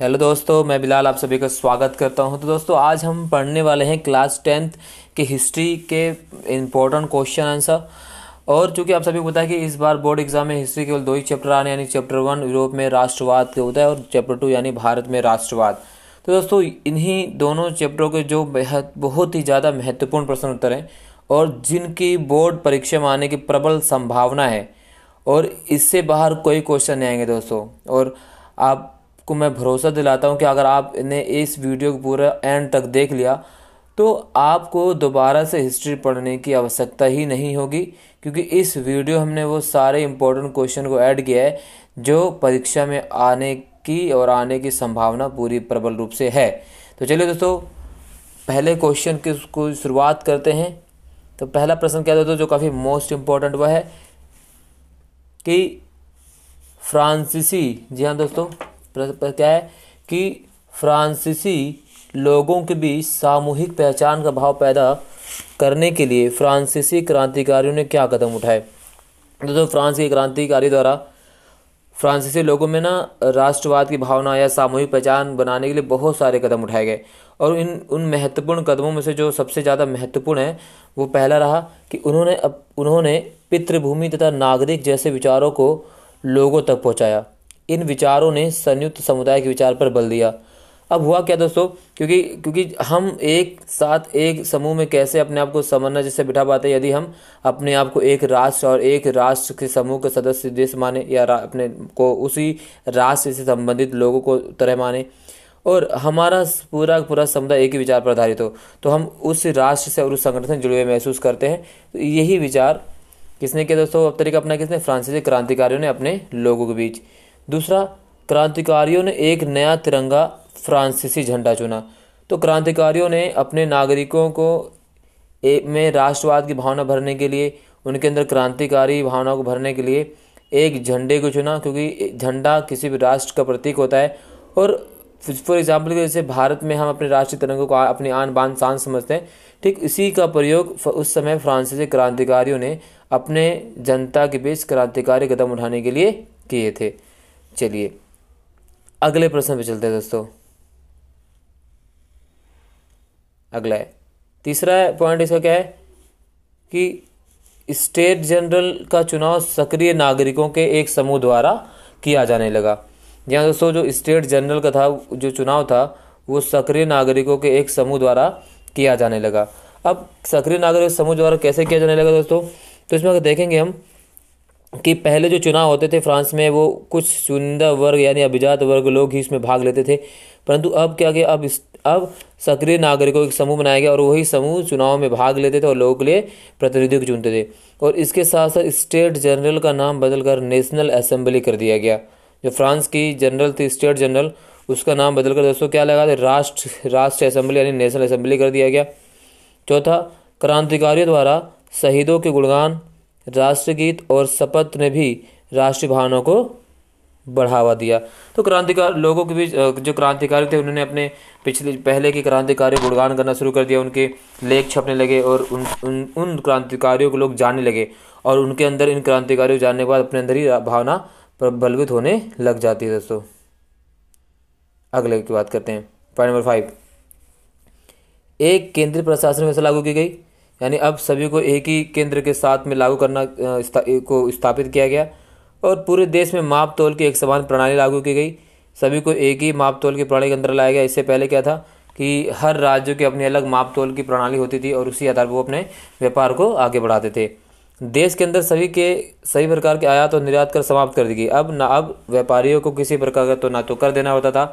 hello दोस्तों मैं बिलाल आप सभी का स्वागत करता हूं तो दोस्तों आज हम पढ़ने वाले हैं क्लास टेंथ के हिस्ट्री के इम्पोर्टेंट क्वेश्चन आंसर और चूंकि आप सभी को पता है कि इस बार बोर्ड एग्जाम में हिस्ट्री केवल दो ही चैप्टर आने यानी चैप्टर वन यूरोप में राष्ट्रवाद के होता है और चैप्टर टू यानी भारत में राष्ट्रवाद तो दोस्तों इन्हीं दोनों चैप्टरों के जो बेहद बहुत ही ज़्यादा महत्वपूर्ण प्रश्न उत्तर हैं और जिनकी बोर्ड परीक्षा में आने की प्रबल संभावना है और इससे बाहर कोई क्वेश्चन नहीं आएंगे दोस्तों और आप आपको मैं भरोसा दिलाता हूँ कि अगर आपने इस वीडियो को पूरा एंड तक देख लिया तो आपको दोबारा से हिस्ट्री पढ़ने की आवश्यकता ही नहीं होगी क्योंकि इस वीडियो हमने वो सारे इम्पोर्टेंट क्वेश्चन को ऐड किया है जो परीक्षा में आने की और आने की संभावना पूरी प्रबल रूप से है तो चलिए दोस्तों पहले क्वेश्चन की उसको शुरुआत करते हैं तो पहला प्रश्न क्या दोस्तों जो काफ़ी मोस्ट इम्पॉर्टेंट वह है कि फ्रांसीसी जी हाँ दोस्तों क्या है कि फ्रांसीसी लोगों के बीच सामूहिक पहचान का भाव पैदा करने के लिए फ्रांसीसी क्रांतिकारियों ने क्या कदम उठाए दोस्तों फ्रांस के क्रांतिकारी द्वारा फ्रांसीसी लोगों में ना राष्ट्रवाद की भावना या सामूहिक पहचान बनाने के लिए बहुत सारे कदम उठाए गए और इन उन महत्वपूर्ण कदमों में से जो सबसे ज़्यादा महत्वपूर्ण है वो पहला रहा कि उन्होंने अब उन्होंने पितृभूमि तथा नागरिक जैसे विचारों को लोगों तक पहुँचाया इन विचारों ने संयुक्त समुदाय के विचार पर बल दिया अब हुआ क्या दोस्तों क्योंकि क्योंकि हम एक साथ एक समूह में कैसे अपने आप को समन्वय जैसे बिठा पाते यदि हम अपने आप को एक राष्ट्र और एक राष्ट्र के समूह के सदस्य देश माने या अपने को उसी राष्ट्र से संबंधित लोगों को तरह माने और हमारा पूरा पूरा समुदाय एक ही विचार पर आधारित हो तो हम उस राष्ट्र से और उस संगठन से जुड़े हुए महसूस करते हैं तो यही विचार किसने किया दोस्तों अब तरीका अपना किसने फ्रांसीसी क्रांतिकारियों ने अपने लोगों के बीच दूसरा क्रांतिकारियों ने एक नया तिरंगा फ्रांसीसी झंडा चुना तो क्रांतिकारियों ने अपने नागरिकों को एक में राष्ट्रवाद की भावना भरने के लिए उनके अंदर क्रांतिकारी भावना को भरने के लिए एक झंडे को चुना क्योंकि झंडा किसी भी राष्ट्र का प्रतीक होता है और फॉर एग्जाम्पल जैसे भारत में हम अपने राष्ट्रीय तिरंगों को अपने आन बान शान समझते हैं ठीक इसी का प्रयोग उस समय फ्रांसीसी क्रांतिकारियों ने अपने जनता के बीच क्रांतिकारी कदम उठाने के लिए किए थे चलिए अगले प्रश्न पे चलते हैं दोस्तों अगला है तीसरा पॉइंट इसका क्या है कि स्टेट जनरल का चुनाव सक्रिय नागरिकों के एक समूह द्वारा किया जाने लगा यहाँ दोस्तों जो स्टेट जनरल का था जो चुनाव था वो सक्रिय नागरिकों के एक समूह द्वारा किया जाने लगा अब सक्रिय नागरिक समूह द्वारा कैसे किया जाने लगा दोस्तों तो इसमें अगर देखेंगे हम कि पहले जो चुनाव होते थे फ्रांस में वो कुछ चुनिंदा वर्ग यानी अभिजात वर्ग लोग ही इसमें भाग लेते थे परंतु अब क्या गया अब इस अब सक्रिय नागरिकों एक समूह बनाया गया और वही समूह चुनाव में भाग लेते थे और लोगों के लिए प्रतिनिधियों को चुनते थे और इसके साथ साथ स्टेट जनरल का नाम बदलकर नेशनल असेंबली कर दिया गया जो फ्रांस की जनरल थी स्टेट जनरल उसका नाम बदलकर दोस्तों क्या लगा था राष्ट्र राष्ट्र असेंबली यानी नेशनल असेंबली कर दिया गया चौथा क्रांतिकारियों द्वारा शहीदों के गुणगान राष्ट्रगीत और शपथ ने भी राष्ट्रीय भावना को बढ़ावा दिया तो क्रांतिकार लोगों के बीच जो क्रांतिकारी थे उन्होंने अपने पिछले पहले के क्रांतिकारी गुणगान करना शुरू कर दिया उनके लेख छपने लगे और उन उन उन क्रांतिकारियों को लोग जानने लगे और उनके अंदर इन क्रांतिकारियों जानने के बाद अपने अंदर ही भावना प्रबलवित होने लग जाती है दोस्तों अगले की बात करते हैं पॉइंट नंबर फाइव एक केंद्रीय प्रशासन व्यवस्था लागू की गई यानी अब सभी को एक ही केंद्र के साथ में लागू करना को स्थापित किया गया और पूरे देश में माप तोल की एक समान प्रणाली लागू की गई सभी को एक ही माप तोल की प्रणाली के अंदर लाया गया इससे पहले क्या था कि हर राज्य की अपनी अलग माप तोल की प्रणाली होती थी और उसी आधार पर वो अपने व्यापार को आगे बढ़ाते थे देश के अंदर सभी के सभी प्रकार के आयात और निर्यात कर समाप्त कर दी गई अब ना अब व्यापारियों को किसी प्रकार का तो ना तो कर देना होता था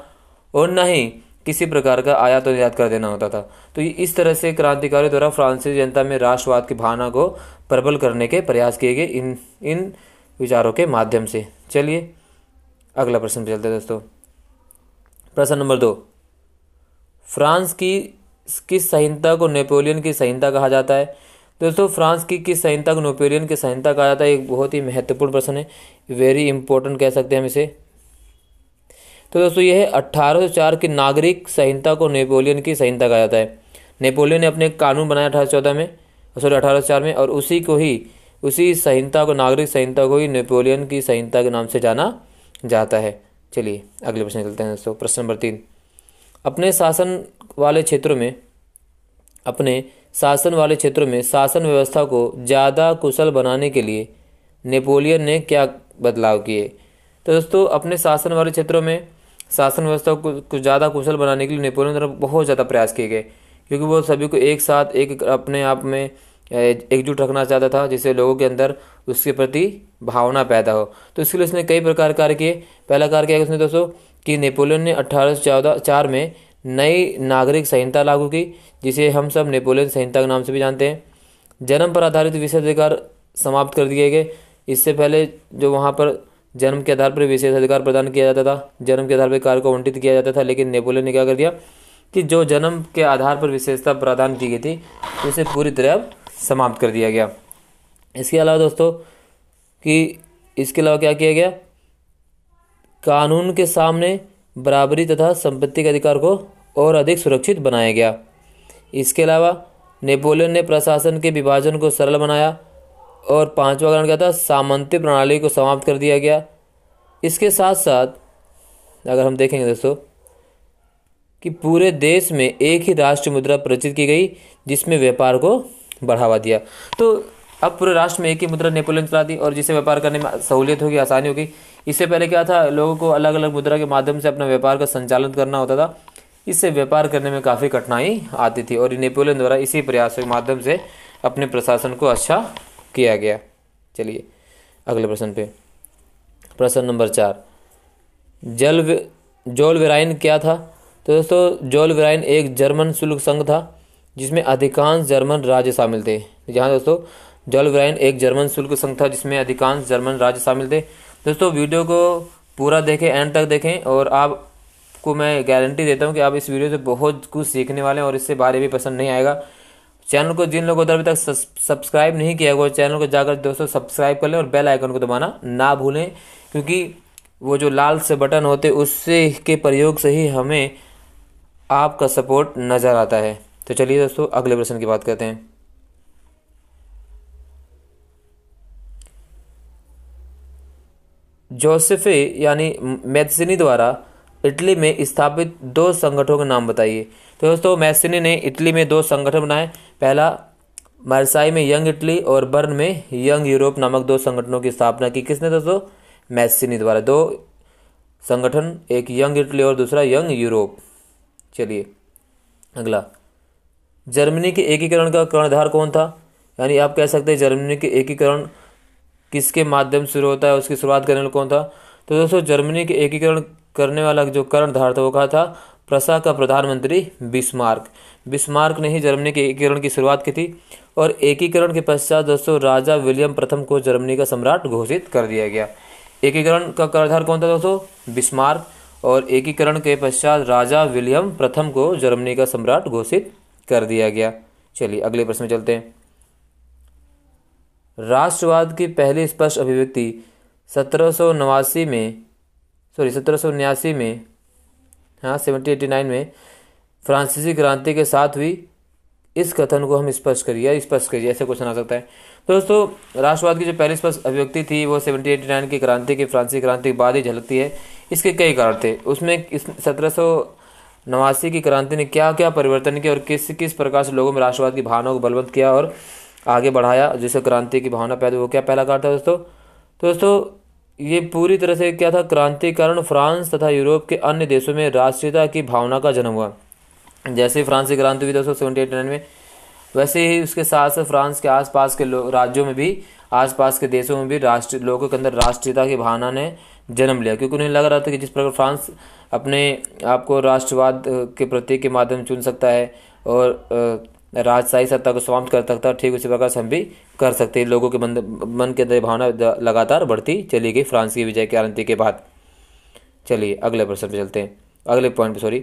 और ना ही किसी प्रकार का आयात तो और निर्यात कर देना होता था तो इस तरह से क्रांतिकारी द्वारा फ्रांसीसी जनता में राष्ट्रवाद की भावना को प्रबल करने के प्रयास किए गए इन इन विचारों के माध्यम से चलिए अगला प्रश्न चलते हैं दोस्तों प्रश्न नंबर दो फ्रांस की किस संहिता को नेपोलियन की संहिता कहा जाता है दोस्तों फ्रांस की किस संहिता को नेपोलियन की संहिता कहा जाता है एक बहुत ही महत्वपूर्ण प्रश्न है वेरी इंपॉर्टेंट कह सकते हैं हम इसे तो दोस्तों यह अट्ठारह चार की नागरिक संहिता को नेपोलियन की संहिता कहा जाता है नेपोलियन ने अपने कानून बनाया अठारह चौदह में सॉरी अठारह चार में और उसी को ही उसी संहिता को नागरिक संहिता को ही नेपोलियन की संहिता के नाम से जाना जाता है चलिए अगले प्रश्न चलते हैं दोस्तों प्रश्न नंबर तीन अपने शासन वाले क्षेत्रों में अपने शासन वाले क्षेत्रों में शासन व्यवस्था को ज़्यादा कुशल बनाने के लिए नेपोलियन ने क्या बदलाव किए तो दोस्तों अपने शासन वाले क्षेत्रों में शासन व्यवस्था को कुछ ज़्यादा कुशल बनाने के लिए नेपोलियन द्वारा बहुत ज़्यादा प्रयास किए गए क्योंकि वो सभी को एक साथ एक अपने आप में एकजुट रखना चाहता था जिससे लोगों के अंदर उसके प्रति भावना पैदा हो तो इसके लिए उसने कई प्रकार कार्य किए पहला कार्य किया उसने दोस्तों कि नेपोलियन ने अट्ठारह चार में नई नागरिक संहिता लागू की जिसे हम सब नेपोलियन संहिता के नाम से भी जानते हैं जन्म पर आधारित विशेषाधिकार समाप्त कर दिए गए इससे पहले जो वहाँ पर जन्म के आधार पर विशेष अधिकार प्रदान किया जाता था जन्म के आधार पर कार्य को आवंटित किया जाता था लेकिन नेपोलियन ने क्या कर दिया कि जो जन्म के आधार पर विशेषता प्रदान की गई थी उसे पूरी तरह अब समाप्त कर दिया गया इसके अलावा दोस्तों कि इसके अलावा क्या किया गया कानून के सामने बराबरी तथा संपत्ति के अधिकार को और अधिक सुरक्षित बनाया गया इसके अलावा नेपोलियन ने प्रशासन के विभाजन को सरल बनाया और पांचवा कारण क्या था सामंती प्रणाली को समाप्त कर दिया गया इसके साथ साथ अगर हम देखेंगे दोस्तों कि पूरे देश में एक ही राष्ट्र मुद्रा प्रचलित की गई जिसमें व्यापार को बढ़ावा दिया तो अब पूरे राष्ट्र में एक ही मुद्रा नेपोलियन चला दी और जिसे व्यापार करने में सहूलियत होगी आसानी होगी इससे पहले क्या था लोगों को अलग अलग मुद्रा के माध्यम से अपना व्यापार का संचालन करना होता था इससे व्यापार करने में काफ़ी कठिनाई आती थी और नेपोलियन द्वारा इसी प्रयास के माध्यम से अपने प्रशासन को अच्छा किया गया चलिए अगले प्रश्न पे प्रश्न नंबर चार जल जोलवेराइन क्या था तो दोस्तों जोल विराइन एक जर्मन शुल्क संघ था जिसमें अधिकांश जर्मन राज्य शामिल थे जहाँ दोस्तों जोल विराइन एक जर्मन शुल्क संघ था जिसमें अधिकांश जर्मन राज्य शामिल थे दोस्तों वीडियो को पूरा देखें एंड तक देखें और आप को मैं गारंटी देता हूँ कि आप इस वीडियो से बहुत कुछ सीखने वाले हैं और इससे बारे भी पसंद नहीं आएगा चैनल को जिन लोगों अभी तक सब्सक्राइब नहीं किया हुआ चैनल को जाकर दोस्तों सब्सक्राइब कर लें और बेल आइकन को दबाना ना भूलें क्योंकि वो जो लाल से बटन होते उससे के प्रयोग से ही हमें आपका सपोर्ट नज़र आता है तो चलिए दोस्तों अगले प्रश्न की बात करते हैं जोसेफे यानी मैथसिनी द्वारा इटली में स्थापित दो संगठनों के नाम बताइए तो दोस्तों मैसिनी ने इटली में दो संगठन बनाए पहला मरसाई में यंग इटली और बर्न में यंग यूरोप नामक दो संगठनों की स्थापना की किसने दोस्तों मैसिनी द्वारा दो संगठन एक यंग इटली और दूसरा यंग यूरोप चलिए अगला जर्मनी के एकीकरण का कर्णधार कौन था यानी आप कह सकते हैं जर्मनी के एकीकरण किसके माध्यम से शुरू होता है उसकी शुरुआत करने वाला कौन था तो दोस्तों जर्मनी के एकीकरण करने वाला जो कर्णधार था वो कहा था प्रसा का प्रधानमंत्री बिस्मार्क बिस्मार्क ने ही जर्मनी के एकीकरण की शुरुआत की थी और एकीकरण के पश्चात दोस्तों राजा विलियम प्रथम को जर्मनी का सम्राट घोषित कर दिया गया एकीकरण का कर्धार कौन था दोस्तों बिस्मार्क और एकीकरण के पश्चात राजा विलियम प्रथम को जर्मनी का सम्राट घोषित कर दिया गया चलिए अगले प्रश्न में चलते हैं राष्ट्रवाद की पहली स्पष्ट अभिव्यक्ति सत्रह में सॉरी सत्रह में हाँ सेवनटीन एटी नाइन में फ्रांसीसी क्रांति के साथ हुई इस कथन को हम स्पष्ट करिए स्पष्ट करिए ऐसे क्वेश्चन आ सकता है तो दोस्तों राष्ट्रवाद की जो पहली स्पष्ट अभिव्यक्ति थी वो सेवनटीन एटी नाइन की क्रांति की फ्रांसी क्रांति के बाद ही झलकती है इसके कई कारण थे उसमें इस सत्रह सौ नवासी की क्रांति ने क्या क्या परिवर्तन किया और किस किस प्रकार से लोगों में राष्ट्रवाद की भावना को बलवंत किया और आगे बढ़ाया जिससे क्रांति की भावना पैदा हो क्या पहला कारण था दोस्तों तो दोस्तों ये पूरी तरह से क्या था क्रांतिकरण फ्रांस तथा यूरोप के अन्य देशों में राष्ट्रीयता की भावना का जन्म हुआ जैसे ही फ्रांस की क्रांति हुई दो सौ में वैसे ही उसके साथ साथ फ्रांस के आसपास के राज्यों में भी आसपास के देशों में भी राष्ट्र लोगों के अंदर राष्ट्रीयता की भावना ने जन्म लिया क्योंकि उन्हें लग रहा था कि जिस प्रकार फ्रांस अपने आप को राष्ट्रवाद के प्रतीक के माध्यम चुन सकता है और राजशाही सत्ता को समाप्त कर सकता ठीक उसी प्रकार से हम भी कर सकते हैं लोगों के मन मन के अंदर भावना लगातार बढ़ती चली गई फ्रांस की विजय की क्रांति के बाद चलिए अगले प्रश्न पर चलते हैं अगले पॉइंट पर सॉरी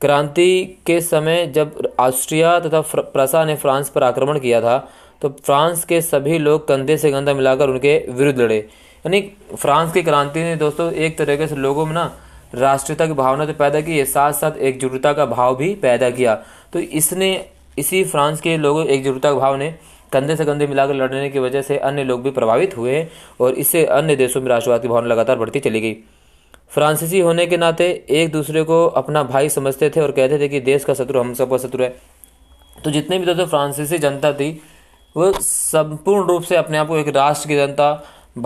क्रांति के समय जब ऑस्ट्रिया तथा प्रसा ने फ्रांस पर आक्रमण किया था तो फ्रांस के सभी लोग कंधे से कंधा मिलाकर उनके विरुद्ध लड़े यानी फ्रांस की क्रांति ने दोस्तों एक तरीके से लोगों में ना राष्ट्रीयता की भावना तो पैदा की है साथ साथ एकजुटता का भाव भी पैदा किया तो इसने इसी फ्रांस के लोगों एकजुटता भाव ने कंधे से कंधे मिलाकर लड़ने की वजह से अन्य लोग भी प्रभावित हुए और इससे अन्य देशों में राष्ट्रवाद की भावना लगातार बढ़ती चली गई फ्रांसीसी होने के नाते एक दूसरे को अपना भाई समझते थे और कहते थे कि देश का शत्रु हम सबका शत्रु है तो जितने भी दोस्तों फ्रांसीसी जनता थी वो संपूर्ण रूप से अपने आप को एक राष्ट्र की जनता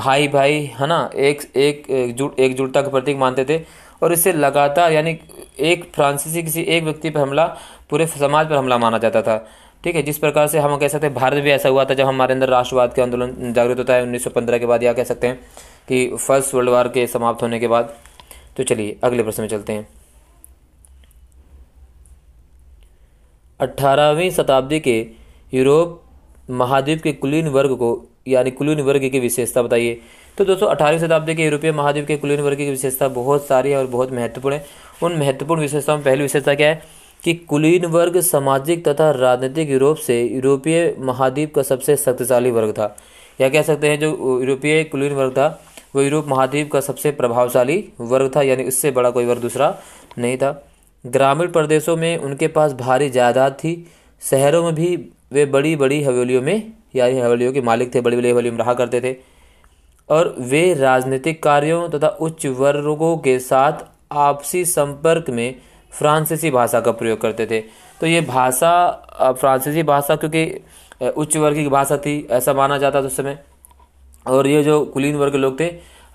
भाई भाई है ना एक एक एकजुट एकजुटता का प्रतीक मानते थे और इससे लगातार यानी एक फ्रांसीसी किसी एक व्यक्ति पर हमला पूरे समाज पर हमला माना जाता था ठीक है जिस प्रकार से हम कह सकते हैं भारत भी ऐसा हुआ था जब हमारे अंदर राष्ट्रवाद के आंदोलन जागृत होता है उन्नीस के बाद या कह सकते हैं कि फर्स्ट वर्ल्ड वार के समाप्त होने के बाद तो चलिए अगले प्रश्न में चलते हैं अठारहवीं शताब्दी के यूरोप महाद्वीप के कुलीन वर्ग को यानी कुलीन वर्ग की विशेषता बताइए तो दोस्तों अठारहवीं शताब्दी के यूरोपीय महाद्वीप के कुलीन वर्ग की विशेषता बहुत सारी है और बहुत महत्वपूर्ण है उन महत्वपूर्ण विशेषताओं में पहली विशेषता क्या है कि कुलीन वर्ग सामाजिक तथा राजनीतिक यूरोप से यूरोपीय महाद्वीप का सबसे शक्तिशाली वर्ग था या कह सकते हैं जो यूरोपीय कुलीन वर्ग था वो यूरोप महाद्वीप का सबसे प्रभावशाली वर्ग था यानी इससे बड़ा कोई वर्ग दूसरा नहीं था ग्रामीण प्रदेशों में उनके पास भारी जायदाद थी शहरों में भी वे बड़ी बड़ी हवेलियों में यानी हवेलियों के मालिक थे बड़ी बड़ी हवेलियों में रहा करते थे और वे राजनीतिक कार्यों तथा उच्च वर्गों के साथ आपसी संपर्क में फ्रांसीसी भाषा का प्रयोग करते थे तो ये भाषा फ्रांसीसी भाषा क्योंकि उच्च वर्ग की भाषा थी ऐसा माना जाता था उस समय और ये जो कुलीन वर्ग के लोग थे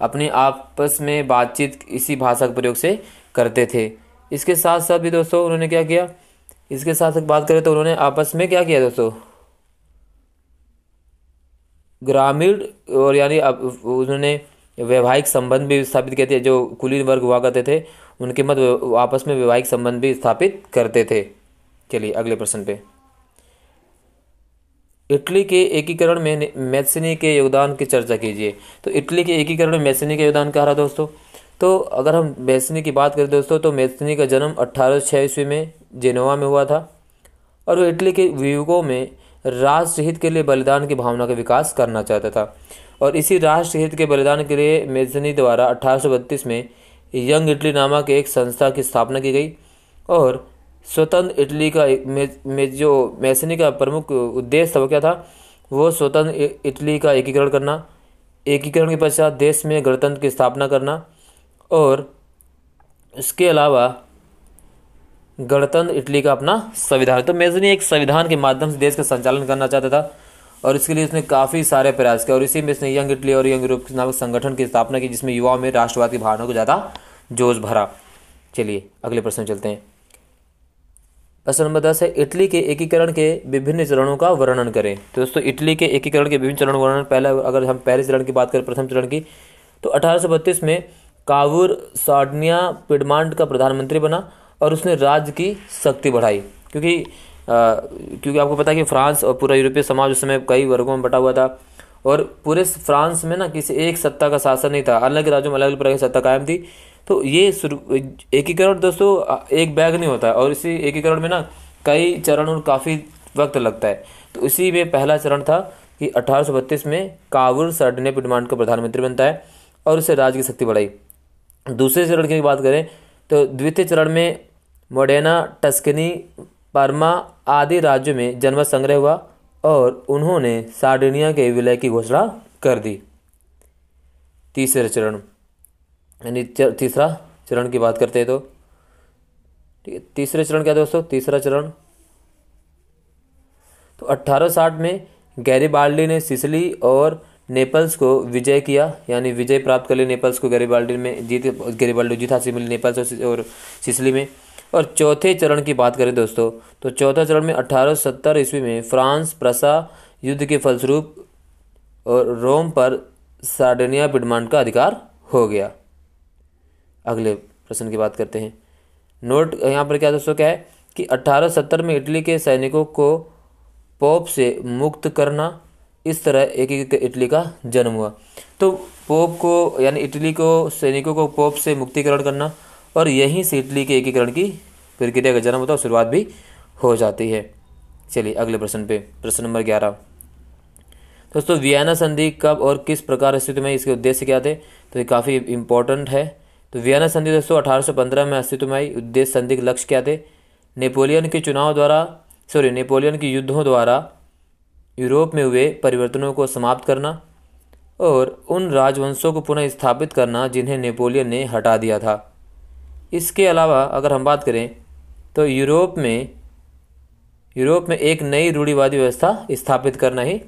अपने आपस में बातचीत इसी भाषा के प्रयोग से करते थे इसके साथ साथ भी दोस्तों उन्होंने क्या किया इसके साथ साथ बात करें तो उन्होंने आपस में क्या किया दोस्तों ग्रामीण और यानी उन्होंने वैवाहिक संबंध भी स्थापित करते जो कुलीन वर्ग हुआ करते थे उनके मत आपस में वैवाहिक संबंध भी स्थापित करते थे चलिए अगले प्रश्न पे इटली के एकीकरण में मैथसनी के योगदान की चर्चा कीजिए तो इटली के एकीकरण में मैथसनी का योगदान कह रहा दोस्तों तो अगर हम मैथसनी की बात करें दोस्तों तो मैथसनी का जन्म अट्ठारह ईस्वी में जेनोवा में हुआ था और वो इटली के युवकों में राष्ट्रहित के लिए बलिदान की भावना का विकास करना चाहता था और इसी राष्ट्र हित के बलिदान के लिए मेजनी द्वारा अठारह में यंग इटली नामक एक संस्था की स्थापना की गई और स्वतंत्र इटली का में, जो मैसनी का प्रमुख उद्देश्य था क्या था वो स्वतंत्र इटली का एकीकरण करना एकीकरण के पश्चात देश में गणतंत्र की स्थापना करना और इसके अलावा गणतंत्र इटली का अपना संविधान तो मेजनी एक संविधान के माध्यम से देश का संचालन करना चाहता था और इसके लिए इसने काफ़ी सारे प्रयास किए और इसी में इसने यंग इटली और यंग यूरोप नामक संगठन की स्थापना की जिसमें युवाओं में राष्ट्रवाद की भावना को ज़्यादा जोश भरा चलिए अगले प्रश्न चलते हैं प्रश्न नंबर दस है इटली के एकीकरण के विभिन्न चरणों का वर्णन करें तो दोस्तों इटली के एकीकरण के विभिन्न चरण वर्णन पहले अगर हम पहले चरण की बात करें प्रथम चरण की तो अठारह में कावुर साडनिया पिडमांड का प्रधानमंत्री बना और उसने राज्य की शक्ति बढ़ाई क्योंकि क्योंकि आपको पता है कि फ्रांस और पूरा यूरोपीय समाज उस समय कई वर्गों में बटा हुआ था और पूरे फ्रांस में ना किसी एक सत्ता का शासन नहीं था अलग राज्यों में अलग अलग प्रकार की सत्ता कायम थी तो ये एकीकरण दोस्तों एक बैग नहीं होता और इसी एकीकरण में ना कई चरण और काफ़ी वक्त लगता है तो इसी में पहला चरण था कि अठारह में कावुर सर्डने पिडमांड का प्रधानमंत्री बनता है और उसे राज्य की शक्ति बढ़ाई दूसरे चरण की बात करें तो द्वितीय चरण में मोडेना टस्कनी पारमा आदि राज्यों में जनमत संग्रह हुआ और उन्होंने सार्डिनिया के विलय की घोषणा कर दी तीसरे चरण यानी तीसरा चरण की बात करते हैं तो ठीक है तीसरे चरण क्या दोस्तों तीसरा चरण तो 1860 में गैरी बाल्डी ने सिसली और नेपल्स को विजय किया यानी विजय प्राप्त कर ली नेपल्स को गैरीबाल्डी में जीत गरीबाल्डी जीत हासिल मिली नेपल्स और सिसली में और चौथे चरण की बात करें दोस्तों तो चौथा चरण में 1870 ईस्वी में फ्रांस प्रसा युद्ध के फलस्वरूप और रोम पर सार्डनिया बिडमांड का अधिकार हो गया अगले प्रश्न की बात करते हैं नोट यहाँ पर क्या दोस्तों क्या है कि 1870 में इटली के सैनिकों को पोप से मुक्त करना इस तरह एक एक इटली का जन्म हुआ तो पोप को यानी इटली को सैनिकों को पोप से मुक्तिकरण करना और यहीं से इटली के एकीकरण की प्रक्रिया का जन्म होता है शुरुआत भी हो जाती है चलिए अगले प्रश्न पे प्रश्न नंबर ग्यारह दोस्तों वियना संधि कब और किस प्रकार अस्तित्व में इसके उद्देश्य क्या थे तो ये काफ़ी इंपॉर्टेंट है तो वियना संधि दोस्तों अठारह में अस्तित्व में आई उद्देश्य संधि के लक्ष्य क्या थे नेपोलियन के चुनाव द्वारा सॉरी नेपोलियन के युद्धों द्वारा यूरोप में हुए परिवर्तनों को समाप्त करना और उन राजवंशों को पुनः स्थापित करना जिन्हें नेपोलियन ने हटा दिया था इसके अलावा अगर हम बात करें तो यूरोप में यूरोप में एक नई रूढ़ीवादी व्यवस्था स्थापित करना ही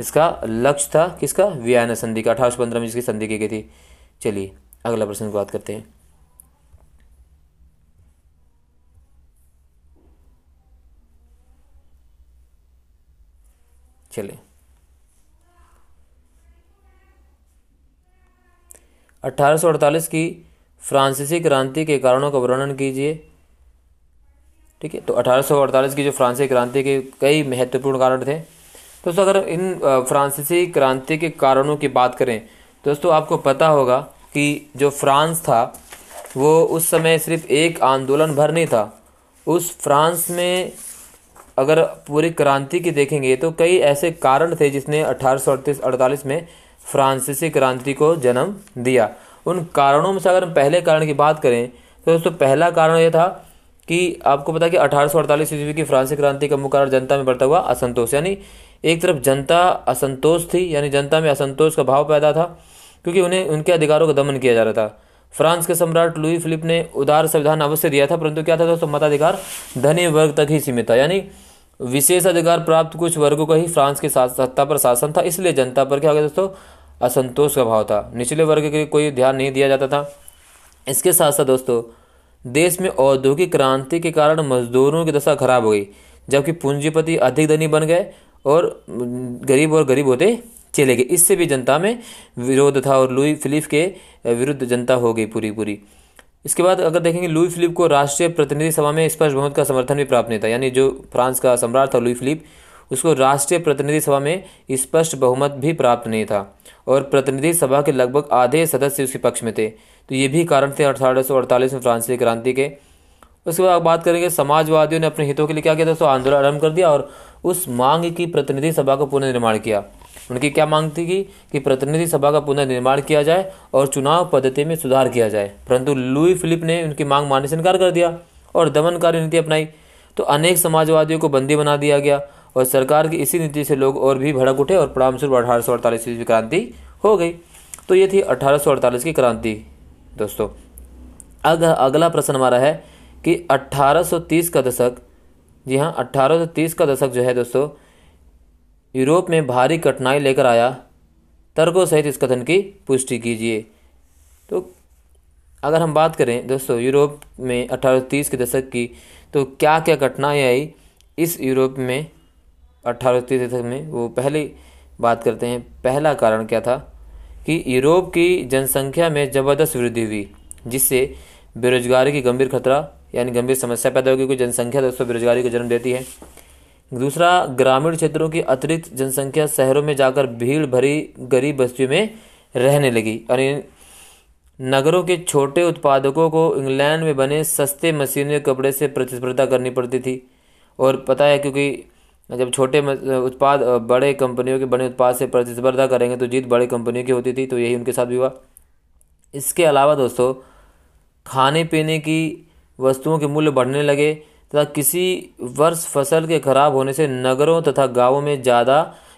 इसका लक्ष्य था किसका वियाना संधि का अठारह सौ पंद्रह में इसकी संधि की गई थी चलिए अगला प्रश्न की बात करते हैं चलिए अड़तालीस की फ्रांसीसी क्रांति के कारणों का वर्णन कीजिए ठीक है तो अठारह की जो फ्रांसी क्रांति के कई महत्वपूर्ण कारण थे दोस्तों अगर इन फ्रांसीसी क्रांति के कारणों की बात करें दोस्तों आपको पता होगा कि जो फ्रांस था वो उस समय सिर्फ एक आंदोलन भर नहीं था उस फ्रांस में अगर पूरी क्रांति की देखेंगे तो कई ऐसे कारण थे जिसने अठारह सौ में फ्रांसीसी क्रांति को जन्म दिया उन कारणों में से अगर हम पहले कारण की बात करें तो दोस्तों पहला कारण यह था कि आपको पता कि अठारह सौ ईस्वी की फ्रांसी क्रांति का मुख्य कारण जनता में बढ़ता हुआ असंतोष यानी एक तरफ जनता असंतोष थी यानी जनता में असंतोष का भाव पैदा था क्योंकि उन्हें उनके अधिकारों का दमन किया जा रहा था फ्रांस के सम्राट लुई फिलिप ने उदार संविधान अवश्य दिया था परंतु क्या था दोस्तों मताधिकार धनी वर्ग तक ही सीमित था यानी विशेष अधिकार प्राप्त कुछ वर्गों का ही फ्रांस की सत्ता पर शासन था इसलिए जनता पर क्या हो गया दोस्तों असंतोष का भाव था निचले वर्ग के कोई ध्यान नहीं दिया जाता था इसके साथ साथ दोस्तों देश में औद्योगिक क्रांति के कारण मजदूरों की दशा खराब हो गई जबकि पूंजीपति अधिक धनी बन गए और गरीब और गरीब होते चले गए इससे भी जनता में विरोध था और लुई फिलिप के विरुद्ध जनता हो गई पूरी पूरी इसके बाद अगर देखेंगे लुई फिलिप को राष्ट्रीय प्रतिनिधि सभा में स्पष्ट बहुमत का समर्थन भी प्राप्त नहीं था यानी जो फ्रांस का सम्राट था लुई फिलिप उसको राष्ट्रीय प्रतिनिधि सभा में स्पष्ट बहुमत भी प्राप्त नहीं था और प्रतिनिधि सभा के लगभग आधे सदस्य उसके पक्ष में थे तो ये भी कारण थे अठारह अड़तालीस में फ्रांसीसी क्रांति के उसके बाद बात करेंगे समाजवादियों ने अपने हितों के लिए क्या किया दोस्तों आंदोलन आरंभ कर दिया और उस मांग की प्रतिनिधि सभा का पुनर्निर्माण किया उनकी क्या मांग थी कि, कि प्रतिनिधि सभा का पुनर्निर्माण किया जाए और चुनाव पद्धति में सुधार किया जाए परंतु लुई फिलिप ने उनकी मांग मानने से इनकार कर दिया और दमनकारी नीति अपनाई तो अनेक समाजवादियों को बंदी बना दिया गया और सरकार की इसी नीति से लोग और भी भड़क उठे और परिणामस्वरूप अठारह सौ अड़तालीस ईस्वी क्रांति हो गई तो ये थी अठारह सौ अड़तालीस की क्रांति दोस्तों अग, अगला प्रश्न हमारा है कि अट्ठारह सौ तीस का दशक जी हाँ अट्ठारह सौ तीस का दशक जो है दोस्तों यूरोप में भारी कठिनाई लेकर आया तर्कों सहित इस कथन की पुष्टि कीजिए तो अगर हम बात करें दोस्तों यूरोप में सौ तीस के दशक की तो क्या क्या कठिनाई आई इस यूरोप में अट्ठारह तक में वो पहले बात करते हैं पहला कारण क्या था कि यूरोप की जनसंख्या में ज़बरदस्त वृद्धि हुई जिससे बेरोजगारी की गंभीर खतरा यानी गंभीर समस्या पैदा होगी क्योंकि जनसंख्या दोस्तों बेरोजगारी को जन्म देती है दूसरा ग्रामीण क्षेत्रों की अतिरिक्त जनसंख्या शहरों में जाकर भीड़ भरी गरीब बस्तियों में रहने लगी और नगरों के छोटे उत्पादकों को इंग्लैंड में बने सस्ते मशीनरी कपड़े से प्रतिस्पर्धा करनी पड़ती थी और पता है क्योंकि जब छोटे उत्पाद बड़े कंपनियों के बने उत्पाद से प्रतिस्पर्धा करेंगे तो जीत बड़े कंपनियों की होती थी तो यही उनके साथ भी हुआ इसके अलावा दोस्तों खाने पीने की वस्तुओं के मूल्य बढ़ने लगे तथा किसी वर्ष फसल के खराब होने से नगरों तथा गांवों में ज़्यादा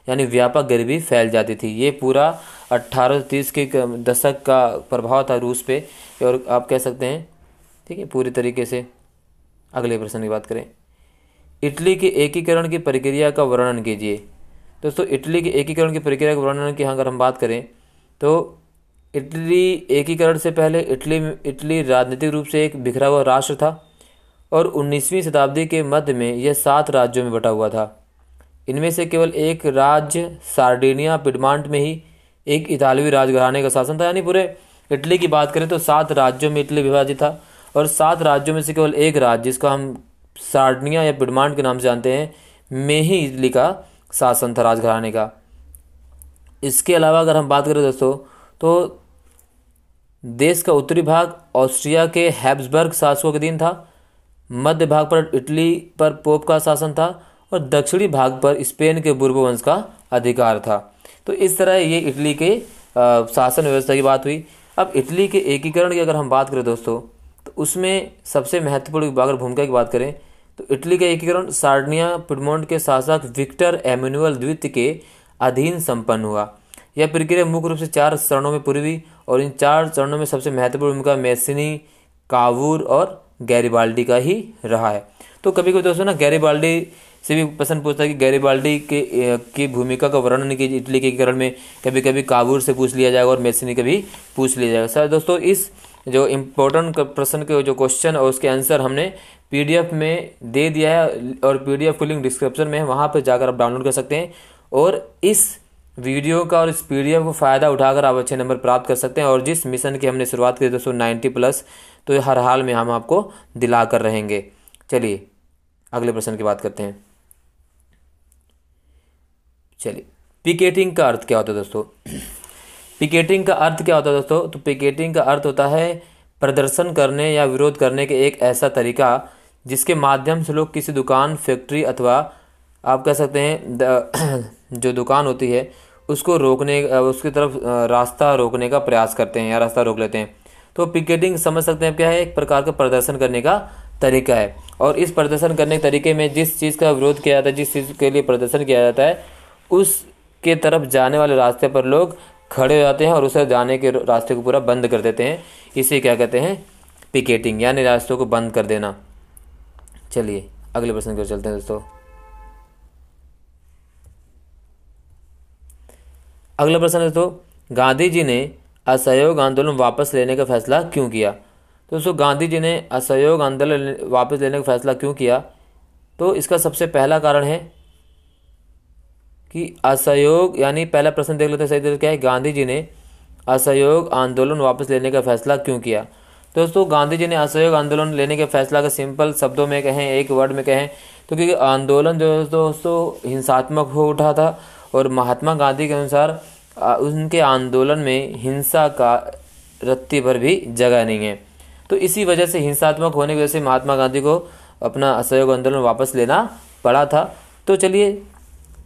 यानी व्यापक गरीबी फैल जाती थी ये पूरा अट्ठारह तीस के दशक का प्रभाव था रूस पे और आप कह सकते हैं ठीक है पूरी तरीके से अगले प्रश्न की बात करें इटली के एकीकरण की प्रक्रिया का वर्णन कीजिए दोस्तों इटली के एकीकरण की प्रक्रिया के वर्णन की अगर हम बात करें तो इटली एकीकरण से पहले इटली इटली राजनीतिक रूप से एक बिखरा हुआ राष्ट्र था और 19वीं शताब्दी के मध्य में यह सात राज्यों में बटा हुआ था इनमें से केवल एक राज्य सार्डिनिया पिडमांट में ही एक इतालवी राजघराने का शासन था यानी पूरे इटली की बात करें तो सात राज्यों में इटली विभाजित था और सात राज्यों में से केवल एक राज्य जिसका हम सार्डनिया या बिडमांड के नाम से जानते हैं में ही इटली का शासन था राजघराने का इसके अलावा अगर हम बात करें दोस्तों तो देश का उत्तरी भाग ऑस्ट्रिया के हैब्सबर्ग शासकों के दिन था मध्य भाग पर इटली पर पोप का शासन था और दक्षिणी भाग पर स्पेन के बुर्ब वंश का अधिकार था तो इस तरह ये इटली के शासन व्यवस्था की बात हुई अब इटली के एकीकरण की अगर हम बात करें दोस्तों उसमें सबसे महत्वपूर्ण विभाग और भूमिका की बात करें तो इटली का एकीकरण सार्डनिया पिडमोंट के शासक विक्टर एम्यूनुअल द्वितीय के अधीन संपन्न हुआ यह प्रक्रिया मुख्य रूप से चार चरणों में पूर्वी और इन चार चरणों में सबसे महत्वपूर्ण भूमिका मेसिनी कावूर और गैरीबाल्डी का ही रहा है तो कभी कभी दोस्तों ना गैरीबाल्डी से भी प्रश्न पूछता है कि गैरीबाल्डी के की भूमिका का वर्णन की इटली के एकीकरण में कभी कभी काबूर से पूछ लिया जाएगा और मेसिनी का भी पूछ लिया जाएगा सर दोस्तों इस जो इम्पोर्टेंट प्रश्न के जो क्वेश्चन और उसके आंसर हमने पीडीएफ में दे दिया है और पीडीएफ को लिंक डिस्क्रिप्शन में है वहाँ पर जाकर आप डाउनलोड कर सकते हैं और इस वीडियो का और इस पीडीएफ को फ़ायदा उठाकर आप अच्छे नंबर प्राप्त कर सकते हैं और जिस मिशन की हमने शुरुआत की दोस्तों नाइन्टी प्लस तो, तो हर हाल में हम आपको दिला कर रहेंगे चलिए अगले प्रश्न की बात करते हैं चलिए पिकेटिंग का अर्थ क्या होता है दोस्तों पिकेटिंग का अर्थ क्या होता है दोस्तों तो पिकेटिंग का अर्थ होता है प्रदर्शन करने या विरोध करने के एक ऐसा तरीका जिसके माध्यम से लोग किसी दुकान फैक्ट्री अथवा आप कह सकते हैं जो दुकान होती है उसको रोकने उसकी तरफ रास्ता रोकने का प्रयास करते हैं या रास्ता रोक लेते हैं तो पिकेटिंग समझ सकते हैं क्या है एक प्रकार का प्रदर्शन करने का तरीका है और इस प्रदर्शन करने के तरीके में जिस चीज़ का विरोध किया जाता है जिस चीज़ के लिए प्रदर्शन किया जाता है उसके तरफ जाने वाले रास्ते पर लोग खड़े हो जाते हैं और उसे जाने के रास्ते को पूरा बंद कर देते हैं इसे क्या कहते हैं पिकेटिंग यानी रास्तों को बंद कर देना चलिए अगले प्रश्न की चलते हैं दोस्तों अगला प्रश्न है दोस्तों गांधी जी ने असहयोग आंदोलन वापस लेने का फैसला क्यों किया तो दोस्तों गांधी जी ने असहयोग आंदोलन वापस लेने का फैसला क्यों किया तो इसका सबसे पहला कारण है कि असहयोग यानी पहला प्रश्न देख लेते हैं सही तरीके क्या है गांधी जी ने असहयोग आंदोलन वापस लेने का फैसला क्यों किया दोस्तों गांधी जी ने असहयोग आंदोलन लेने के फैसला का सिंपल शब्दों में कहें एक वर्ड में कहें तो क्योंकि आंदोलन जो है दोस्तों हिंसात्मक हो उठा था और महात्मा गांधी के अनुसार उनके आंदोलन में हिंसा का रत्ती भर भी जगह नहीं है तो इसी वजह से हिंसात्मक होने की वजह से महात्मा गांधी को अपना असहयोग आंदोलन वापस लेना पड़ा था तो चलिए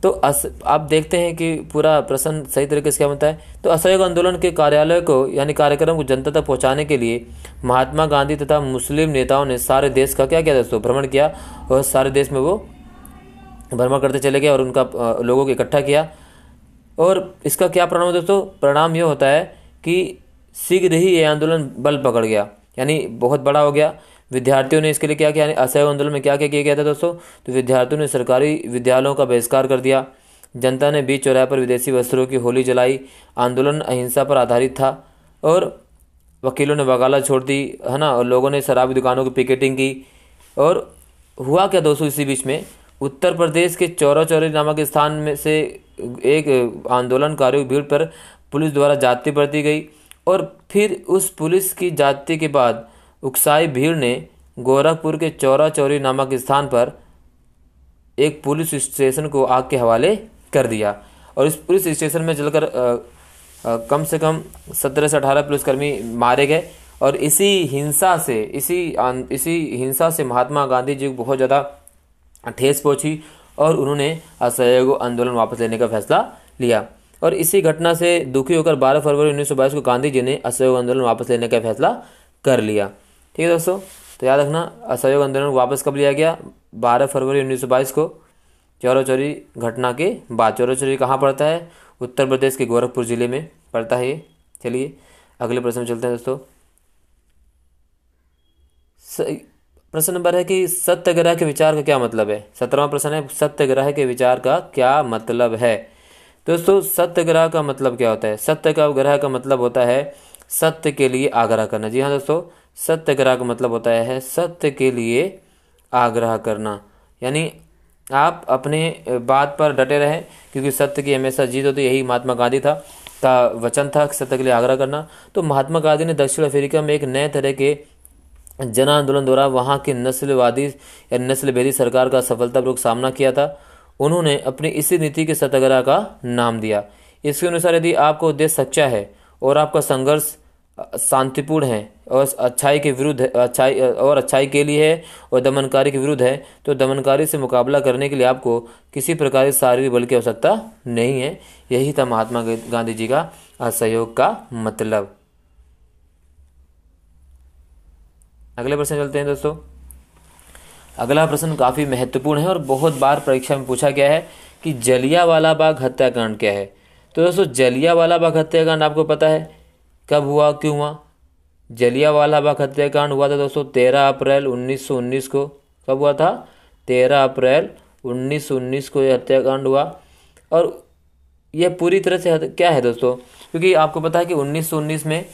तो अस, आप देखते हैं कि पूरा प्रश्न सही तरीके से क्या बनता है तो असहयोग आंदोलन के कार्यालय को यानी कार्यक्रम को जनता तक पहुंचाने के लिए महात्मा गांधी तथा मुस्लिम नेताओं ने सारे देश का क्या किया दोस्तों भ्रमण किया और सारे देश में वो भ्रमण करते चले गए और उनका लोगों को इकट्ठा किया और इसका क्या परिणाम दोस्तों परिणाम यह होता है कि शीघ्र ही ये आंदोलन बल पकड़ गया यानी बहुत बड़ा हो गया विद्यार्थियों ने इसके लिए क्या किया असह आंदोलन में क्या क्या किया गया था दोस्तों तो विद्यार्थियों ने सरकारी विद्यालयों का बहिष्कार कर दिया जनता ने बीच चौराहे पर विदेशी वस्त्रों की होली जलाई आंदोलन अहिंसा पर आधारित था और वकीलों ने वकाला छोड़ दी है ना और लोगों ने शराब दुकानों की पिकेटिंग की और हुआ क्या दोस्तों इसी बीच में उत्तर प्रदेश के चौरा चौरी नामक स्थान में से एक आंदोलनकारियों की भीड़ पर पुलिस द्वारा जाति बरती गई और फिर उस पुलिस की जाति के बाद उकसाई भीड़ ने गोरखपुर के चौरा चौरी नामक स्थान पर एक पुलिस स्टेशन को आग के हवाले कर दिया और इस पुलिस स्टेशन में जलकर कम से कम सत्रह से अठारह पुलिसकर्मी मारे गए और इसी हिंसा से इसी इसी हिंसा से महात्मा गांधी जी को बहुत ज़्यादा ठेस पहुंची और उन्होंने असहयोग आंदोलन वापस लेने का फैसला लिया और इसी घटना से दुखी होकर 12 फरवरी 1922 को गांधी जी ने असहयोग आंदोलन वापस लेने का फैसला कर लिया ठीक है दोस्तों तो याद रखना असहयोग आंदोलन वापस कब लिया गया बारह फरवरी उन्नीस सौ बाईस को चौरा चौरी घटना के बाद चौरा चौरी कहाँ पड़ता है उत्तर प्रदेश के गोरखपुर जिले में पड़ता है ये चलिए अगले प्रश्न चलते हैं दोस्तों प्रश्न नंबर है कि सत्यग्रह के विचार का क्या मतलब है सत्रहवा प्रश्न है सत्यग्रह के विचार का क्या मतलब है दोस्तों सत्यग्रह का मतलब क्या होता है सत्य का ग्रह का मतलब होता है सत्य के लिए आग्रह करना जी हाँ दोस्तों सत्यग्रह का मतलब होता है सत्य के लिए आग्रह करना यानी आप अपने बात पर डटे रहें क्योंकि सत्य की हमेशा जीत होती यही महात्मा गांधी था का वचन था सत्य के लिए आग्रह करना तो महात्मा गांधी ने दक्षिण अफ्रीका में एक नए तरह के जन आंदोलन द्वारा वहाँ की नस्लवादी या नस्लभेदी सरकार का सफलतापूर्वक सामना किया था उन्होंने अपनी इसी नीति के सत्याग्रह का नाम दिया इसके अनुसार यदि आपको उद्देश्य सच्चा है और आपका संघर्ष शांतिपूर्ण है और अच्छाई के विरुद्ध अच्छाई और अच्छाई के लिए है और दमनकारी के विरुद्ध है तो दमनकारी से मुकाबला करने के लिए आपको किसी प्रकार के शारीरिक बल की आवश्यकता नहीं है यही था महात्मा गांधी जी का असहयोग का मतलब अगले प्रश्न चलते हैं दोस्तों अगला प्रश्न काफ़ी महत्वपूर्ण है और बहुत बार परीक्षा में पूछा गया है कि जलिया वाला बाग हत्याकांड क्या है तो दोस्तों जलिया वाला बाग हत्याकांड आपको पता है कब हुआ क्यों हुआ जलिया वाला बाग हत्याकांड हुआ था दोस्तों तेरह अप्रैल 1919 को कब हुआ था तेरह अप्रैल 1919 को यह हत्याकांड हुआ और यह पूरी तरह से क्या है दोस्तों क्योंकि आपको पता है कि 1919 में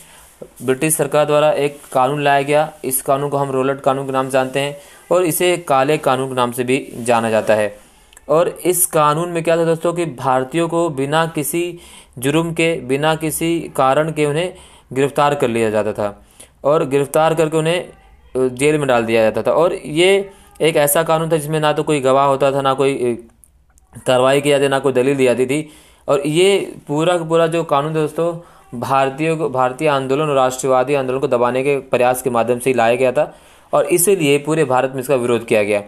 ब्रिटिश सरकार द्वारा एक कानून लाया गया इस कानून को हम रोलट कानून के नाम जानते हैं और इसे काले कानून के नाम से भी जाना जाता है और इस कानून में क्या था दोस्तों कि भारतीयों को बिना किसी जुर्म के बिना किसी कारण के उन्हें गिरफ्तार कर लिया जाता था और गिरफ्तार करके उन्हें जेल में डाल दिया जाता था और ये एक ऐसा कानून था जिसमें ना तो कोई गवाह होता था ना कोई कार्रवाई की जाती ना कोई दलील दी जाती थी और ये पूरा का पूरा जो कानून था दोस्तों भारतीयों को भारतीय आंदोलन और राष्ट्रवादी आंदोलन को दबाने के प्रयास के माध्यम से ही लाया गया था और इसीलिए पूरे भारत में इसका विरोध किया गया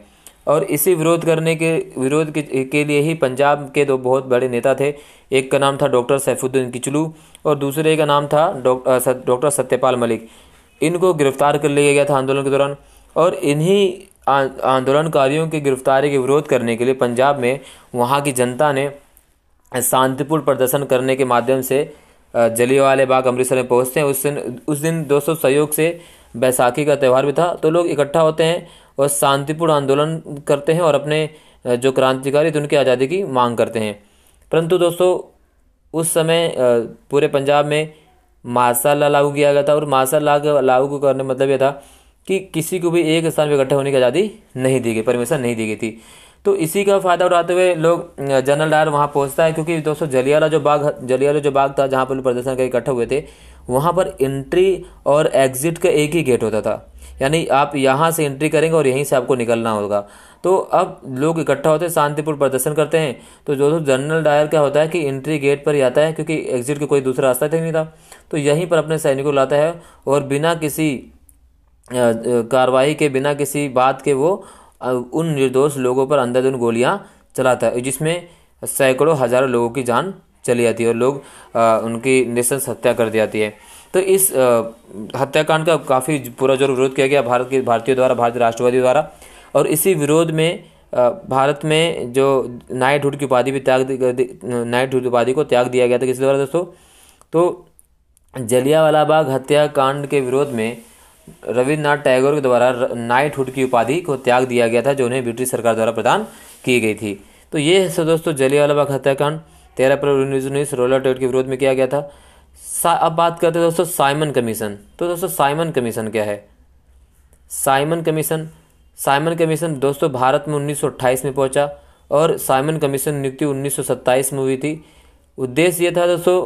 और इसी विरोध करने के विरोध के, के लिए ही पंजाब के दो बहुत बड़े नेता थे एक का नाम था डॉक्टर सैफुद्दीन किचलू और दूसरे का नाम था डॉक्टर सत्यपाल मलिक इनको गिरफ्तार कर लिया गया था आंदोलन के दौरान और इन्हीं आंदोलनकारियों की गिरफ्तारी के विरोध करने के लिए पंजाब में वहाँ की जनता ने शांतिपूर्ण प्रदर्शन करने के माध्यम से जलियावाले बाग अमृतसर में पहुँचते हैं उस दिन उस दिन दोस्तों सहयोग से बैसाखी का त्यौहार भी था तो लोग इकट्ठा होते हैं और शांतिपूर्ण आंदोलन करते हैं और अपने जो क्रांतिकारी थे उनकी आज़ादी की मांग करते हैं परंतु दोस्तों उस समय पूरे पंजाब में मार्शल लागू किया गया था और मार्शल लागू करने का मतलब यह था कि किसी को भी एक स्थान पर इकट्ठे होने की आज़ादी नहीं दी गई परमिशन नहीं दी गई थी तो इसी का फ़ायदा उठाते हुए लोग जनरल डायर वहाँ पहुँचता है क्योंकि दोस्तों जलियाला जो बाग जलियाला जो बाग था जहाँ पर प्रदर्शन कर इकट्ठे हुए थे वहाँ पर एंट्री और एग्ज़िट का एक ही गेट होता था यानी आप यहाँ से एंट्री करेंगे और यहीं से आपको निकलना होगा तो अब लोग इकट्ठा होते हैं शांतिपूर्ण प्रदर्शन करते हैं तो जो जनरल डायर क्या होता है कि एंट्री गेट पर ही आता है क्योंकि एग्जिट का कोई दूसरा रास्ता तो नहीं था तो यहीं पर अपने सैनिकों लाता है और बिना किसी कार्रवाई के बिना किसी बात के वो उन निर्दोष लोगों पर अंदर उन गोलियाँ चलाता है जिसमें सैकड़ों हज़ारों लोगों की जान चली जाती है और लोग आ, उनकी निशंस हत्या कर दी जाती है तो इस हत्याकांड का काफ़ी पूरा जोर विरोध किया गया भारत के भारतीयों द्वारा भारतीय राष्ट्रवादी द्वारा और इसी विरोध में भारत में जो नाइट हुड की उपाधि भी त्याग नाइटहुड उपाधि को त्याग दिया गया था किसी द्वारा दोस्तों तो जलियावाला बाग हत्याकांड के विरोध में रविन्द्रनाथ टैगोर के द्वारा नाइट हुड की उपाधि को त्याग दिया गया था जो उन्हें ब्रिटिश सरकार द्वारा प्रदान की गई थी तो ये है दोस्तों जलियावाला बाग हत्याकांड तेरह अप्रैल उन्नीस सौ उन्नीस रोलर टेट के विरोध में किया गया था अब बात करते हैं दोस्तों साइमन कमीशन तो दोस्तों साइमन कमीशन क्या है साइमन कमीशन साइमन कमीशन दोस्तों भारत में 1928 में पहुंचा और साइमन कमीशन नियुक्ति 1927 में हुई थी उद्देश्य यह था दोस्तों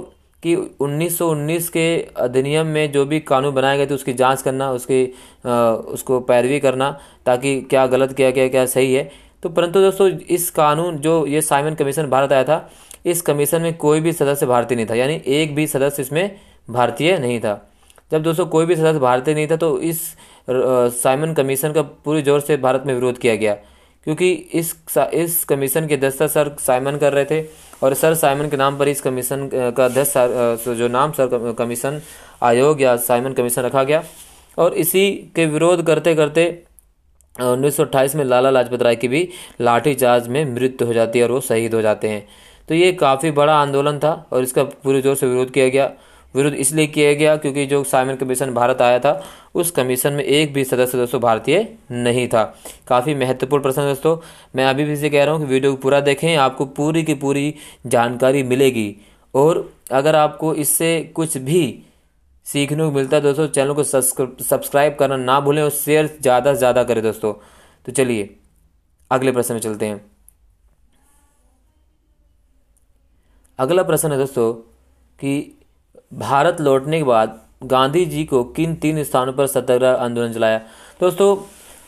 कि 1919 के अधिनियम में जो भी कानून बनाए गए थे उसकी जांच करना उसकी आ, उसको पैरवी करना ताकि क्या गलत किया गया क्या, क्या सही है तो परंतु दोस्तों इस कानून जो ये साइमन कमीशन भारत आया था इस कमीशन में कोई भी सदस्य भारतीय नहीं था यानी एक भी सदस्य इसमें भारतीय नहीं था जब दोस्तों कोई भी सदस्य भारतीय नहीं था तो इस साइमन कमीशन का पूरी जोर से भारत में विरोध किया गया क्योंकि इस इस कमीशन के अध्यक्षता सर साइमन कर रहे थे और सर साइमन के नाम पर इस कमीशन का अध्यक्ष जो नाम सर कमीशन आयोग या साइमन कमीशन रखा गया और इसी के विरोध करते करते उन्नीस में लाला लाजपत राय की भी लाठीचार्ज में मृत्यु हो जाती है और वो शहीद हो जाते हैं तो ये काफ़ी बड़ा आंदोलन था और इसका पूरे जोर से विरोध किया गया विरोध इसलिए किया गया क्योंकि जो साइमन कमीशन भारत आया था उस कमीशन में एक भी सदस्य दोस्तों भारतीय नहीं था काफ़ी महत्वपूर्ण प्रश्न दोस्तों मैं अभी भी इसे कह रहा हूँ कि वीडियो को पूरा देखें आपको पूरी की पूरी जानकारी मिलेगी और अगर आपको इससे कुछ भी सीखने को मिलता है दोस्तों चैनल को सब्सक्राइब करना ना भूलें और शेयर ज़्यादा से ज़्यादा करें दोस्तों तो चलिए अगले प्रश्न में चलते हैं अगला प्रश्न है दोस्तों कि भारत लौटने के बाद गांधी जी को किन तीन स्थानों पर सत्याग्रह आंदोलन चलाया दोस्तों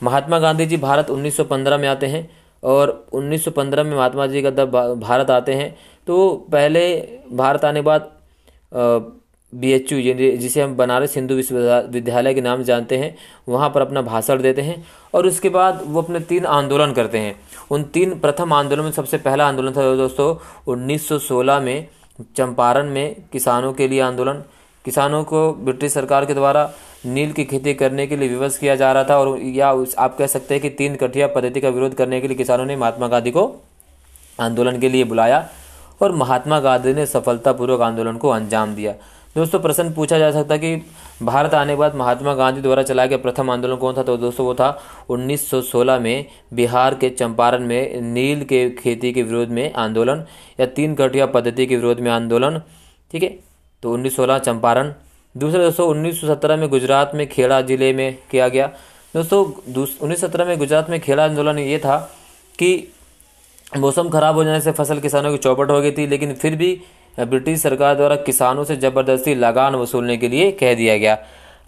महात्मा गांधी जी भारत 1915 में आते हैं और 1915 में महात्मा जी का जब भारत आते हैं तो पहले भारत आने के बाद बी एच यू जिसे हम बनारस हिंदू विश्वविद्यालय के नाम जानते हैं वहाँ पर अपना भाषण देते हैं और उसके बाद वो अपने तीन आंदोलन करते हैं उन तीन प्रथम आंदोलन में सबसे पहला आंदोलन था दोस्तों 1916 में चंपारण में किसानों के लिए आंदोलन किसानों को ब्रिटिश सरकार के द्वारा नील की खेती करने के लिए विवश किया जा रहा था और या आप कह सकते हैं कि तीन कठिया पद्धति का विरोध करने के लिए किसानों ने महात्मा गांधी को आंदोलन के लिए बुलाया और महात्मा गांधी ने सफलतापूर्वक आंदोलन को अंजाम दिया दोस्तों प्रश्न पूछा जा सकता कि भारत आने के बाद महात्मा गांधी द्वारा चलाया गया प्रथम आंदोलन कौन था तो दोस्तों वो था 1916 में बिहार के चंपारण में नील के खेती के विरोध में आंदोलन या तीन कटिया पद्धति के विरोध में आंदोलन ठीक है तो 1916 चंपारण दूसरा दोस्तों उन्नीस में गुजरात में खेड़ा जिले में किया गया दोस्तों उन्नीस में गुजरात में खेड़ा आंदोलन ये था कि मौसम खराब हो जाने से फसल किसानों की चौपट हो गई थी लेकिन फिर भी ब्रिटिश सरकार द्वारा किसानों से ज़बरदस्ती लगान वसूलने के लिए कह दिया गया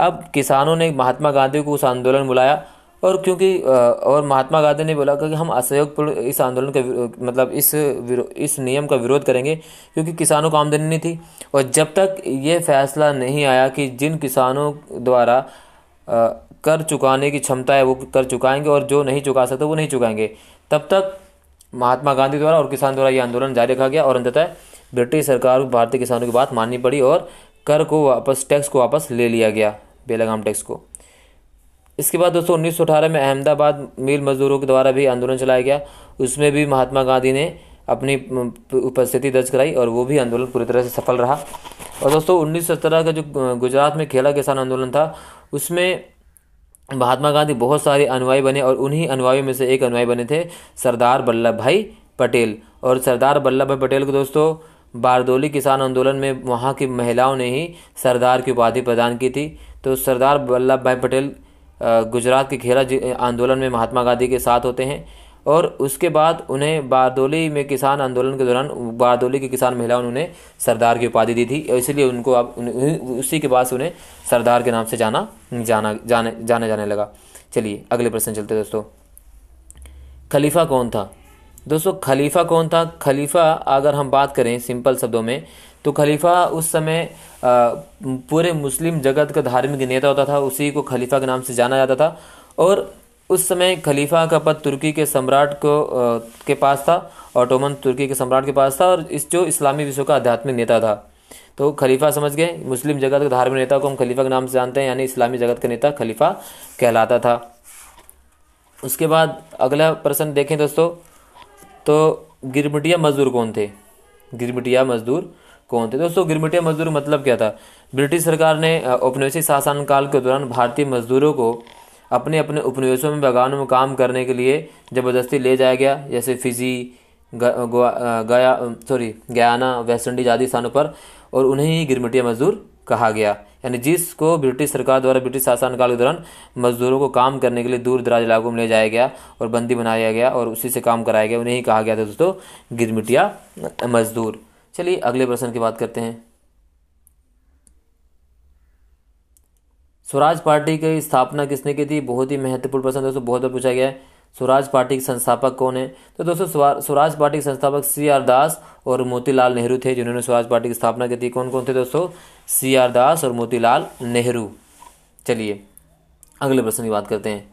अब किसानों ने महात्मा गांधी को उस आंदोलन बुलाया और क्योंकि और महात्मा गांधी ने बोला कि हम असहयोग इस आंदोलन का मतलब इस इस नियम का विरोध करेंगे क्योंकि किसानों को आमदनी नहीं थी और जब तक ये फैसला नहीं आया कि जिन किसानों द्वारा कर चुकाने की क्षमता है वो कर चुकाएंगे और जो नहीं चुका सकते वो नहीं चुकाएंगे तब तक महात्मा गांधी द्वारा और किसान द्वारा ये आंदोलन जारी रखा गया और अंततः ब्रिटिश सरकार को भारतीय किसानों की बात माननी पड़ी और कर को वापस टैक्स को वापस ले लिया गया बेलगाम टैक्स को इसके बाद दोस्तों उन्नीस में अहमदाबाद मिल मजदूरों के द्वारा भी आंदोलन चलाया गया उसमें भी महात्मा गांधी ने अपनी उपस्थिति दर्ज कराई और वो भी आंदोलन पूरी तरह से सफल रहा और दोस्तों उन्नीस का जो गुजरात में खेला किसान आंदोलन था उसमें महात्मा गांधी बहुत सारे अनुयायी बने और उन्हीं अनुयायियों में से एक अनुयायी बने थे सरदार वल्लभ भाई पटेल और सरदार वल्लभ भाई पटेल को दोस्तों बारदोली किसान आंदोलन में वहाँ की महिलाओं ने ही सरदार की उपाधि प्रदान की थी तो सरदार वल्लभ भाई पटेल गुजरात के खेरा आंदोलन में महात्मा गांधी के साथ होते हैं और उसके बाद उन्हें बारदोली में किसान आंदोलन के दौरान बारदोली की किसान महिलाओं ने उन्हें सरदार की उपाधि दी थी इसलिए उनको अब उसी के बाद उन्हें सरदार के नाम से जाना जाना जाने जाने जाने लगा चलिए अगले प्रश्न चलते दोस्तों खलीफा कौन था दोस्तों खलीफा कौन था खलीफा अगर हम बात करें सिंपल शब्दों में तो खलीफा उस समय पूरे मुस्लिम जगत का धार्मिक नेता होता था उसी को खलीफा के नाम से जाना जाता था और उस समय खलीफा का पद तुर्की के सम्राट को आ, के पास था ऑटोमन तुर्की के सम्राट के पास था और इस जो इस्लामी विश्व का आध्यात्मिक नेता था तो खलीफा समझ गए मुस्लिम जगत के धार्मिक नेता को हम खलीफा के नाम से जानते हैं यानी इस्लामी जगत का नेता खलीफा कहलाता था उसके बाद अगला प्रश्न देखें दोस्तों तो गिरमिटिया मजदूर कौन थे गिरमिटिया मजदूर कौन थे दोस्तों गिरमिटिया मजदूर मतलब क्या था ब्रिटिश सरकार ने औपनिवेशिक शासन काल के दौरान भारतीय मजदूरों को अपने अपने उपनिवेशों में बागानों में काम करने के लिए ज़बरदस्ती ले जाया गया जैसे फिजी गया सॉरी गयाना वेस्ट इंडीज आदि स्थानों पर और उन्हें ही गिरमिटिया मजदूर कहा गया यानी जिसको ब्रिटिश सरकार द्वारा ब्रिटिश शासनकाल के दौरान मजदूरों को काम करने के लिए दूर दराज इलाकों में ले जाया गया और बंदी बनाया गया और उसी से काम कराया गया उन्हें ही कहा गया था दोस्तों गिरमिटिया मजदूर चलिए अगले प्रश्न की बात करते हैं स्वराज पार्टी की स्थापना किसने की थी बहुत ही महत्वपूर्ण प्रश्न दोस्तों बहुत बार पूछा गया है स्वराज पार्टी के संस्थापक कौन है तो दोस्तों स्वराज पार्टी के संस्थापक सी आर दास और मोतीलाल नेहरू थे जिन्होंने स्वराज पार्टी की स्थापना की थी कौन कौन थे दोस्तों सी आर दास और मोतीलाल नेहरू चलिए अगले प्रश्न की बात करते हैं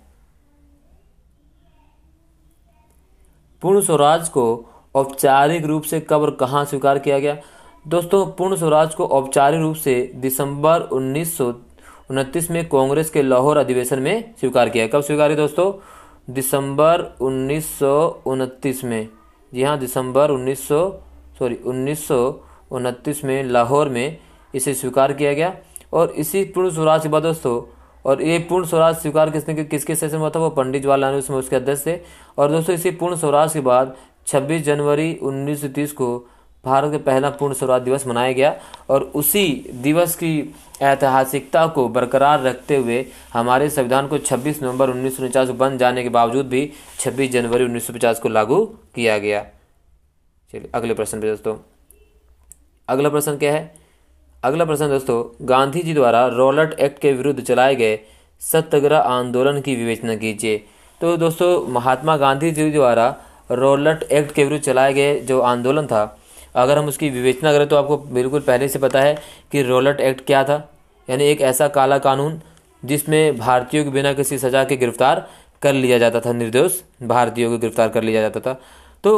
पूर्ण स्वराज को औपचारिक रूप से कब और कहाँ स्वीकार किया गया दोस्तों पूर्ण स्वराज को औपचारिक रूप से दिसंबर उन्नीस में कांग्रेस के लाहौर अधिवेशन में स्वीकार किया कब स्वीकार किया दोस्तों दिसंबर उन्नीस में जी हाँ दिसंबर उन्नीस सॉरी उन्नीस में लाहौर में इसे स्वीकार किया गया और इसी पूर्ण स्वराज के बाद दोस्तों और ये पूर्ण स्वराज स्वीकार किसने किसके सेशन हुआ था वो पंडित जवाहरलाल नेहरू उसके अध्यक्ष थे और दोस्तों इसी पूर्ण स्वराज के बाद 26 जनवरी 1930 को भारत का पहला पूर्ण स्वराज दिवस मनाया गया और उसी दिवस की ऐतिहासिकता को बरकरार रखते हुए हमारे संविधान को 26 नवंबर उन्नीस को बन जाने के बावजूद भी 26 जनवरी 1950 को लागू किया गया चलिए अगले प्रश्न पे दोस्तों अगला प्रश्न क्या है अगला प्रश्न दोस्तों गांधी जी द्वारा रोलट एक्ट के विरुद्ध चलाए गए सत्याग्रह आंदोलन की विवेचना कीजिए तो दोस्तों महात्मा गांधी जी द्वारा रोलट एक्ट के विरुद्ध चलाए गए जो आंदोलन था अगर हम उसकी विवेचना करें तो आपको बिल्कुल पहले से पता है कि रोलट एक्ट क्या था यानी एक ऐसा काला कानून जिसमें भारतीयों के बिना किसी सजा के गिरफ्तार कर लिया जाता था निर्दोष भारतीयों को गिरफ्तार कर लिया जाता था तो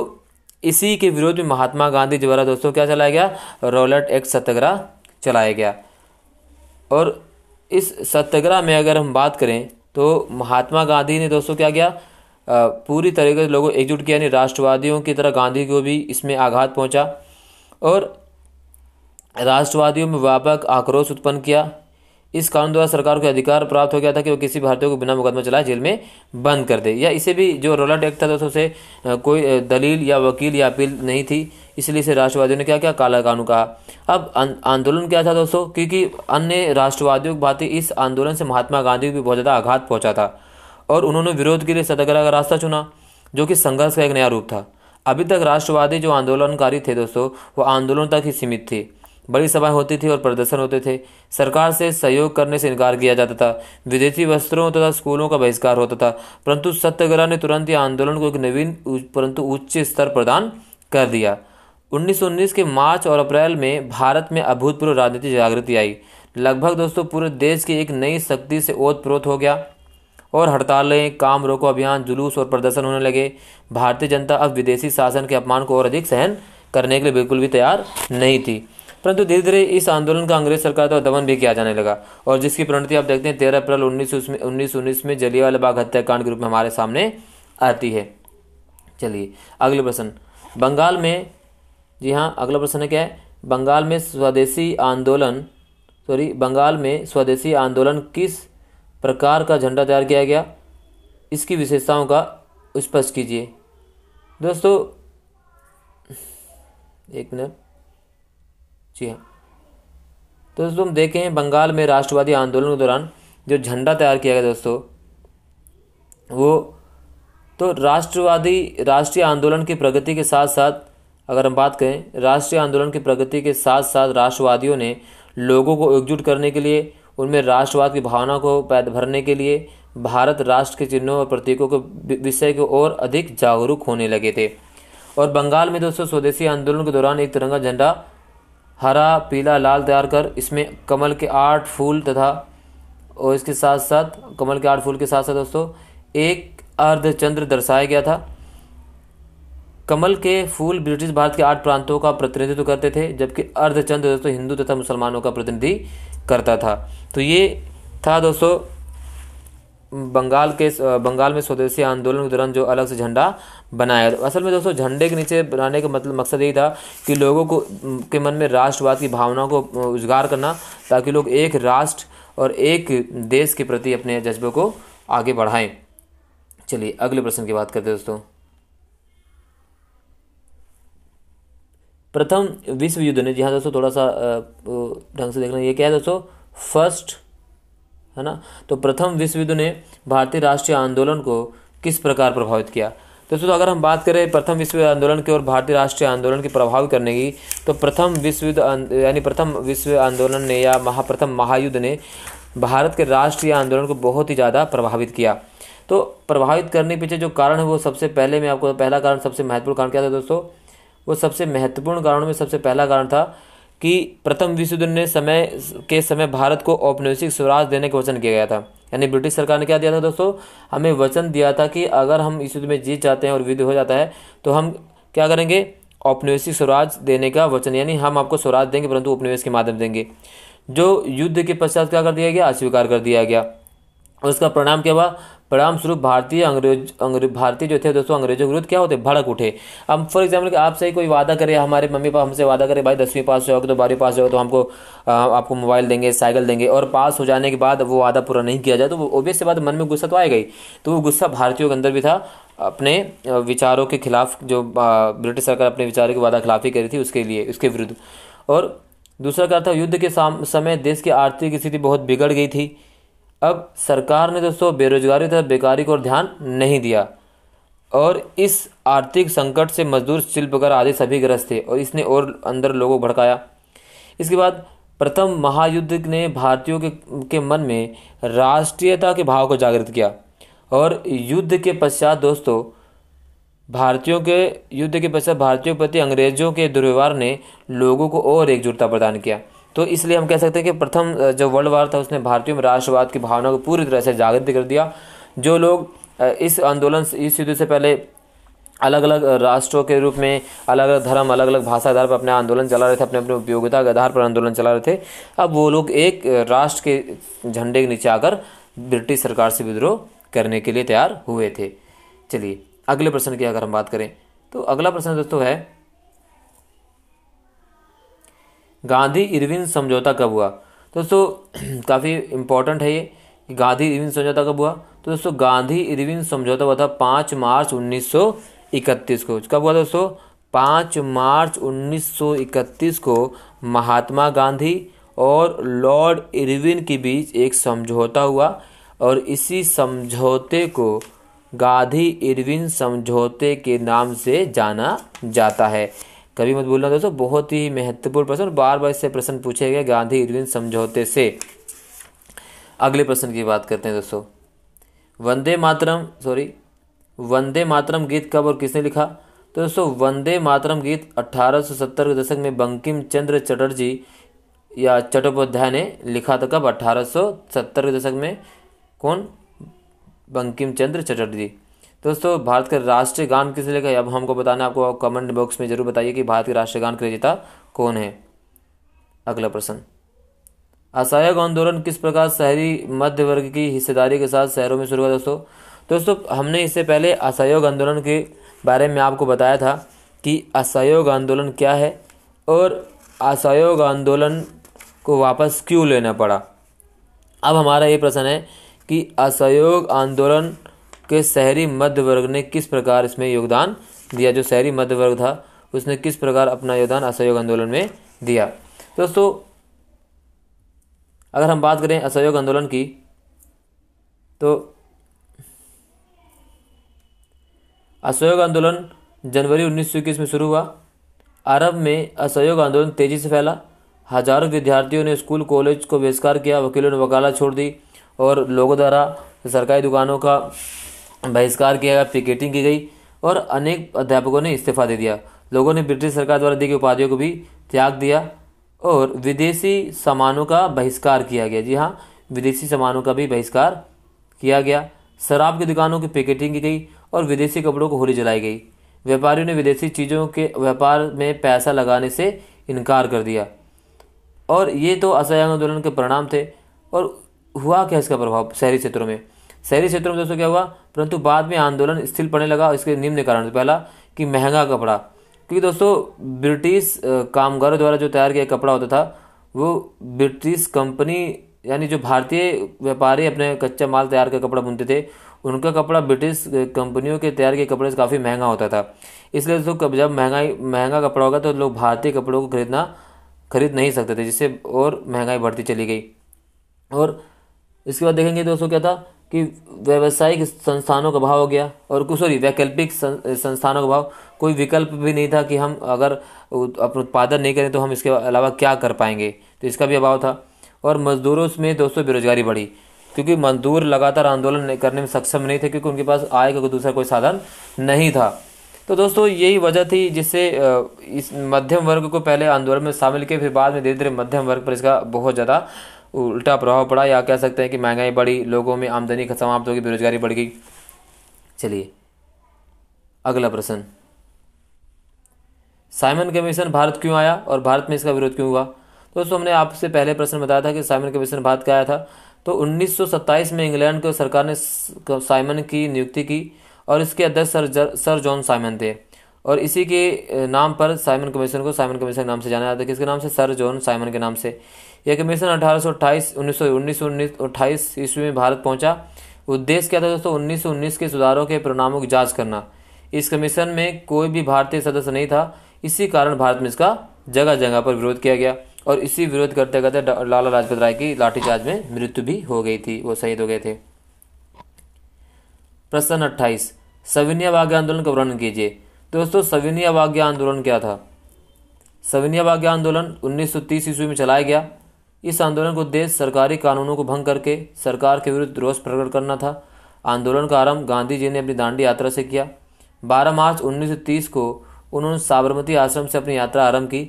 इसी के विरोध में महात्मा गांधी द्वारा दोस्तों क्या चलाया गया रोलट एक्ट सत्याग्रह चलाया गया और इस सत्याग्रह में अगर हम बात करें तो महात्मा गांधी ने दोस्तों क्या किया पूरी तरीके से लोगों एकजुट किया यानी राष्ट्रवादियों की तरह गांधी को भी इसमें आघात पहुंचा और राष्ट्रवादियों में व्यापक आक्रोश उत्पन्न किया इस कानून द्वारा सरकार को अधिकार प्राप्त हो गया था कि वो किसी भारतीय को बिना मुकदमा चलाए जेल में बंद कर दे या इसे भी जो रोलट एक्ट था दोस्तों से कोई दलील या वकील या अपील नहीं थी इसलिए इसे राष्ट्रवादियों ने क्या क्या काला कानून कहा अब अं, आंदोलन क्या था दोस्तों क्योंकि अन्य राष्ट्रवादियों की भांति इस आंदोलन से महात्मा गांधी को भी बहुत ज़्यादा आघात पहुँचा था और उन्होंने विरोध के लिए सत्याग्रह का रास्ता चुना जो कि संघर्ष का एक नया रूप था अभी तक राष्ट्रवादी जो आंदोलनकारी थे दोस्तों वो आंदोलन तक ही सीमित थे बड़ी सभाएं होती थी और प्रदर्शन होते थे सरकार से सहयोग करने से इनकार किया जाता था विदेशी वस्त्रों तथा स्कूलों का बहिष्कार होता था परंतु सत्याग्रह ने तुरंत ही आंदोलन को एक नवीन परंतु उच्च स्तर प्रदान कर दिया 1919 के मार्च और अप्रैल में भारत में अभूतपूर्व राजनीतिक जागृति आई लगभग दोस्तों पूरे देश की एक नई शक्ति से ओतप्रोत हो गया और हड़तालें काम रोको अभियान जुलूस और प्रदर्शन होने लगे भारतीय जनता अब विदेशी शासन के अपमान को और अधिक सहन करने के लिए बिल्कुल भी तैयार नहीं थी परंतु धीरे धीरे इस आंदोलन का अंग्रेज सरकार द्वारा दमन भी किया जाने लगा और जिसकी प्रणति आप देखते हैं तेरह अप्रैल उन्नीस उन्नीस उन्नीस में जलियावाला बाग हत्याकांड के रूप में हमारे सामने आती है चलिए अगले प्रश्न बंगाल में जी हाँ अगला प्रश्न है क्या है बंगाल में स्वदेशी आंदोलन सॉरी बंगाल में स्वदेशी आंदोलन किस प्रकार का झंडा तैयार किया गया इसकी विशेषताओं का स्पष्ट कीजिए दोस्तों एक मिनट जी हाँ तो दोस्तों हम देखें बंगाल में राष्ट्रवादी आंदोलन के दौरान जो झंडा तैयार किया गया दोस्तों वो तो राष्ट्रवादी राष्ट्रीय आंदोलन की प्रगति के साथ साथ अगर हम बात करें राष्ट्रीय आंदोलन की प्रगति के साथ साथ राष्ट्रवादियों ने लोगों को एकजुट करने के लिए उनमें राष्ट्रवाद की भावना को पैद भरने के लिए भारत राष्ट्र के चिन्हों और प्रतीकों के विषय को और अधिक जागरूक होने लगे थे और बंगाल में दोस्तों स्वदेशी आंदोलन के दौरान एक तिरंगा झंडा हरा पीला लाल तैयार कर इसमें कमल के आठ फूल तथा और इसके साथ साथ कमल के आठ फूल के साथ साथ दोस्तों एक अर्धचंद्र दर्शाया गया था कमल के फूल ब्रिटिश भारत के आठ प्रांतों का प्रतिनिधित्व करते थे जबकि अर्धचंद्र दोस्तों हिंदू तथा मुसलमानों का प्रतिनिधि करता था तो ये था दोस्तों बंगाल के बंगाल में स्वदेशी आंदोलन के दौरान जो अलग से झंडा बनाया तो असल में दोस्तों झंडे के नीचे बनाने का मतलब मकसद यही था कि लोगों को के मन में राष्ट्रवाद की भावना को उजगार करना ताकि लोग एक राष्ट्र और एक देश के प्रति अपने जज्बे को आगे बढ़ाएं चलिए अगले प्रश्न की बात करते हैं दोस्तों प्रथम विश्व युद्ध ने जी हाँ दोस्तों थोड़ा सा ढंग से देखना ये क्या है दोस्तों फर्स्ट है ना तो प्रथम विश्व युद्ध ने भारतीय राष्ट्रीय आंदोलन को किस प्रकार प्रभावित किया तो दोस्तों अगर हम बात करें प्रथम विश्व युद्ध आंदोलन की और भारतीय राष्ट्रीय आंदोलन की प्रभावित करने की तो प्रथम विश्व युद्ध यानी प्रथम विश्व आंदोलन ने या महाप्रथम महायुद्ध ने भारत के राष्ट्रीय आंदोलन को बहुत ही ज़्यादा प्रभावित किया तो प्रभावित करने पीछे जो कारण है वो सबसे पहले मैं आपको पहला कारण सबसे महत्वपूर्ण कारण क्या था दोस्तों वो सबसे महत्वपूर्ण कारणों में सबसे पहला कारण था कि प्रथम विश्व युद्ध ने समय के समय भारत को औपनिवेशिक स्वराज देने का वचन किया गया था यानी ब्रिटिश सरकार ने क्या दिया था दोस्तों हमें वचन दिया था कि अगर हम इस युद्ध में जीत जाते हैं और युद्ध हो जाता है तो हम क्या करेंगे औपनिवेशिक स्वराज देने का वचन यानी हम आपको स्वराज देंगे परंतु उपनिवेश के माध्यम देंगे जो युद्ध के पश्चात क्या कर दिया गया अस्वीकार कर दिया गया और परिणाम क्या हुआ परिणाम स्वरूप भारतीय अंग्रेज अंग्रे, भारतीय जो थे दोस्तों अंग्रेजों के विरुद्ध क्या होते भड़क उठे अब फॉर एग्जाम्पल आपसे कोई वादा करे हमारे मम्मी पापा हमसे वादा करे भाई दसवीं पास हो जाओगे तो बारहवीं पास हो तो हमको आपको मोबाइल देंगे साइकिल देंगे और पास हो जाने के बाद वो वादा पूरा नहीं किया जाए तो वो ओबियस से बात मन में गुस्सा तो आए गई तो वो गुस्सा भारतीयों के अंदर भी था अपने विचारों के खिलाफ जो ब्रिटिश सरकार अपने विचारों की वादा खिलाफी करी थी उसके लिए उसके विरुद्ध और दूसरा क्या था युद्ध के समय देश की आर्थिक स्थिति बहुत बिगड़ गई थी अब सरकार ने दोस्तों बेरोजगारी तथा बेकारी को ध्यान नहीं दिया और इस आर्थिक संकट से मजदूर शिल्पकार आदि सभी ग्रस्त थे और इसने और अंदर लोगों को भड़काया इसके बाद प्रथम महायुद्ध ने भारतीयों के, के मन में राष्ट्रीयता के भाव को जागृत किया और युद्ध के पश्चात दोस्तों भारतीयों के युद्ध के पश्चात भारतीयों के प्रति अंग्रेजों के दुर्व्यवहार ने लोगों को और एकजुटता प्रदान किया तो इसलिए हम कह सकते हैं कि प्रथम जो वर्ल्ड वार था उसने भारतीयों में राष्ट्रवाद की भावना को पूरी तरह से जागृत कर दिया जो लोग इस आंदोलन इस युद्ध से पहले अलग अलग राष्ट्रों के रूप में अलग अलग धर्म अलग अलग भाषा आधार पर अपने आंदोलन चला रहे थे अपने अपने उपयोगिता के आधार पर आंदोलन चला रहे थे अब वो लोग एक राष्ट्र के झंडे के नीचे आकर ब्रिटिश सरकार से विद्रोह करने के लिए तैयार हुए थे चलिए अगले प्रश्न की अगर हम बात करें तो अगला प्रश्न दोस्तों है गांधी इरविन समझौता कब हुआ तो दोस्तों काफ़ी इंपॉर्टेंट है ये कि गांधी इरविन समझौता कब हुआ तो दोस्तों गांधी इरविन समझौता हुआ था पाँच मार्च उन्नीस को कब हुआ दोस्तों पाँच मार्च उन्नीस को महात्मा गांधी और लॉर्ड इरविन के बीच एक समझौता हुआ और इसी समझौते को गांधी इरविन समझौते के नाम से जाना जाता है कभी मत भूलना दोस्तों बहुत ही महत्वपूर्ण प्रश्न बार बार इससे प्रश्न पूछे गए गांधी इरविन समझौते से अगले प्रश्न की बात करते हैं दोस्तों वंदे मातरम सॉरी वंदे मातरम गीत कब और किसने लिखा तो दोस्तों वंदे मातरम गीत 1870 के दशक में बंकिम चंद्र चटर्जी या चट्टोपाध्याय ने लिखा था कब 1870 के दशक में कौन बंकिम चंद्र चटर्जी दोस्तों भारत का राष्ट्रीय गान किस लिए का अब हमको बताना आपको कमेंट बॉक्स में जरूर बताइए कि भारत के राष्ट्रीय गान रचयिता कौन है अगला प्रश्न असहयोग आंदोलन किस प्रकार शहरी मध्य वर्ग की हिस्सेदारी के साथ शहरों में शुरू हुआ दोस्तों दोस्तों हमने इससे पहले असहयोग आंदोलन के बारे में आपको बताया था कि असहयोग आंदोलन क्या है और असहयोग आंदोलन को वापस क्यों लेना पड़ा अब हमारा ये प्रश्न है कि असहयोग आंदोलन कि शहरी मध्य वर्ग ने किस प्रकार इसमें योगदान दिया जो शहरी मध्य वर्ग था उसने किस प्रकार अपना योगदान असहयोग आंदोलन में दिया दोस्तों अगर हम बात करें असहयोग आंदोलन की तो असहयोग आंदोलन जनवरी उन्नीस सौ इक्कीस में शुरू हुआ अरब में असहयोग आंदोलन तेज़ी से फैला हजारों विद्यार्थियों ने स्कूल कॉलेज को बहिष्कार किया वकीलों ने वकालत छोड़ दी और लोगों द्वारा सरकारी दुकानों का बहिष्कार किया गया पिकेटिंग की गई और अनेक अध्यापकों ने इस्तीफा दे दिया लोगों ने ब्रिटिश सरकार द्वारा दी गई उपाधियों को भी त्याग दिया और विदेशी सामानों का बहिष्कार किया गया जी हाँ विदेशी सामानों का भी बहिष्कार किया गया शराब की दुकानों की पैकेटिंग की गई और विदेशी कपड़ों को होली जलाई गई व्यापारियों ने विदेशी चीज़ों के व्यापार में पैसा लगाने से इनकार कर दिया और ये तो असहयोग आंदोलन के परिणाम थे और हुआ क्या इसका प्रभाव शहरी क्षेत्रों में शहरी क्षेत्रों में दोस्तों क्या हुआ परंतु बाद में आंदोलन स्थिर पड़ने लगा और इसके निम्न कारण पहला कि महंगा कपड़ा क्योंकि दोस्तों ब्रिटिश कामगारों द्वारा जो तैयार किया कपड़ा होता था वो ब्रिटिश कंपनी यानी जो भारतीय व्यापारी अपने कच्चा माल तैयार कर कपड़ा बुनते थे उनका कपड़ा ब्रिटिश कंपनियों के तैयार किए कपड़े से काफ़ी महंगा होता था इसलिए दोस्तों जब महंगाई महंगा कपड़ा होगा तो लोग भारतीय कपड़ों को खरीदना खरीद नहीं सकते थे जिससे और महंगाई बढ़ती चली गई और इसके बाद देखेंगे दोस्तों क्या था कि व्यावसायिक संस्थानों का भाव हो गया और कुछ सॉरी वैकल्पिक संस्थानों का भाव कोई विकल्प भी नहीं था कि हम अगर अपने उत्पादन नहीं करें तो हम इसके अलावा क्या कर पाएंगे तो इसका भी अभाव था और मज़दूरों में दोस्तों बेरोजगारी बढ़ी क्योंकि मजदूर लगातार आंदोलन करने में सक्षम नहीं थे क्योंकि उनके पास आय का दूसरा कोई साधन नहीं था तो दोस्तों यही वजह थी जिससे इस मध्यम वर्ग को पहले आंदोलन में शामिल किए फिर बाद में धीरे धीरे मध्यम वर्ग पर इसका बहुत ज़्यादा उल्टा प्रभाव पड़ा या कह सकते हैं कि महंगाई बढ़ी लोगों में आमदनी समाप्त होगी बेरोजगारी बढ़ गई चलिए अगला प्रश्न साइमन कमीशन भारत क्यों आया और भारत में इसका विरोध क्यों हुआ दोस्तों हमने आपसे पहले प्रश्न बताया था कि साइमन कमीशन भारत का आया था तो 1927 में इंग्लैंड के सरकार ने साइमन की नियुक्ति की और इसके अध्यक्ष सर सर जॉन साइमन थे और इसी के नाम पर साइमन कमीशन को साइमन कमीशन के नाम से जाना जाता है किसके नाम से सर जॉन साइमन के नाम से यह कमीशन अठारह सौ अट्ठाईस उन्नीस सौ उन्नीस उन्नीस अट्ठाईस ईस्वी में भारत पहुंचा उद्देश्य क्या था दोस्तों उन्नीस सौ उन्नीस के सुधारों के परिणामों की जांच करना इस कमीशन में कोई भी भारतीय सदस्य नहीं था इसी कारण भारत में इसका जगह जगह पर विरोध किया गया और इसी विरोध करते करते लाला लाजपत राय की लाठीचार्ज में मृत्यु भी हो गई थी वो शहीद हो गए थे प्रश्न अट्ठाईस सविनिया वाग्य आंदोलन का वर्णन कीजिए दोस्तों सविनिया वाग्य आंदोलन क्या था सविनिया वाग्य आंदोलन 1930 ईस्वी में चलाया गया इस आंदोलन का उद्देश्य सरकारी कानूनों को भंग करके सरकार के विरुद्ध रोष प्रकट करना था आंदोलन का आरंभ गांधी जी ने अपनी दांडी यात्रा से किया 12 मार्च 1930 को उन्होंने साबरमती आश्रम से अपनी यात्रा आरंभ की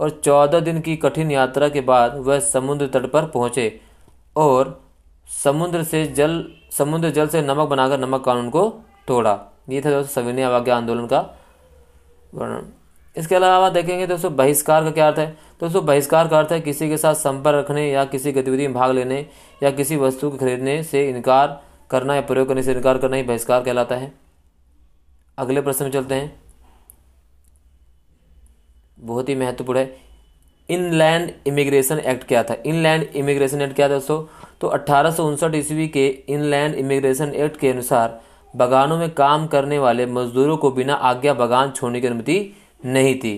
और 14 दिन की कठिन यात्रा के बाद वह समुद्र तट पर पहुंचे और समुद्र से जल समुद्र जल से नमक बनाकर नमक कानून को तोड़ा ये था दोस्तों सविनय अवज्ञा आंदोलन का वर्णन इसके अलावा देखेंगे दोस्तों बहिष्कार का क्या अर्थ है दोस्तों बहिष्कार का अर्थ है किसी के साथ संपर्क रखने या किसी गतिविधि में भाग लेने या किसी वस्तु को खरीदने से इनकार करना या प्रयोग करने से इनकार करना ही बहिष्कार कहलाता है अगले प्रश्न में चलते हैं बहुत ही महत्वपूर्ण है इनलैंड इमिग्रेशन एक्ट क्या था इनलैंड इमिग्रेशन एक्ट क्या था दोस्तों तो अट्ठारह ईस्वी के इनलैंड इमिग्रेशन एक्ट के अनुसार बगानों में काम करने वाले मजदूरों को बिना आज्ञा बगान छोड़ने की अनुमति नहीं थी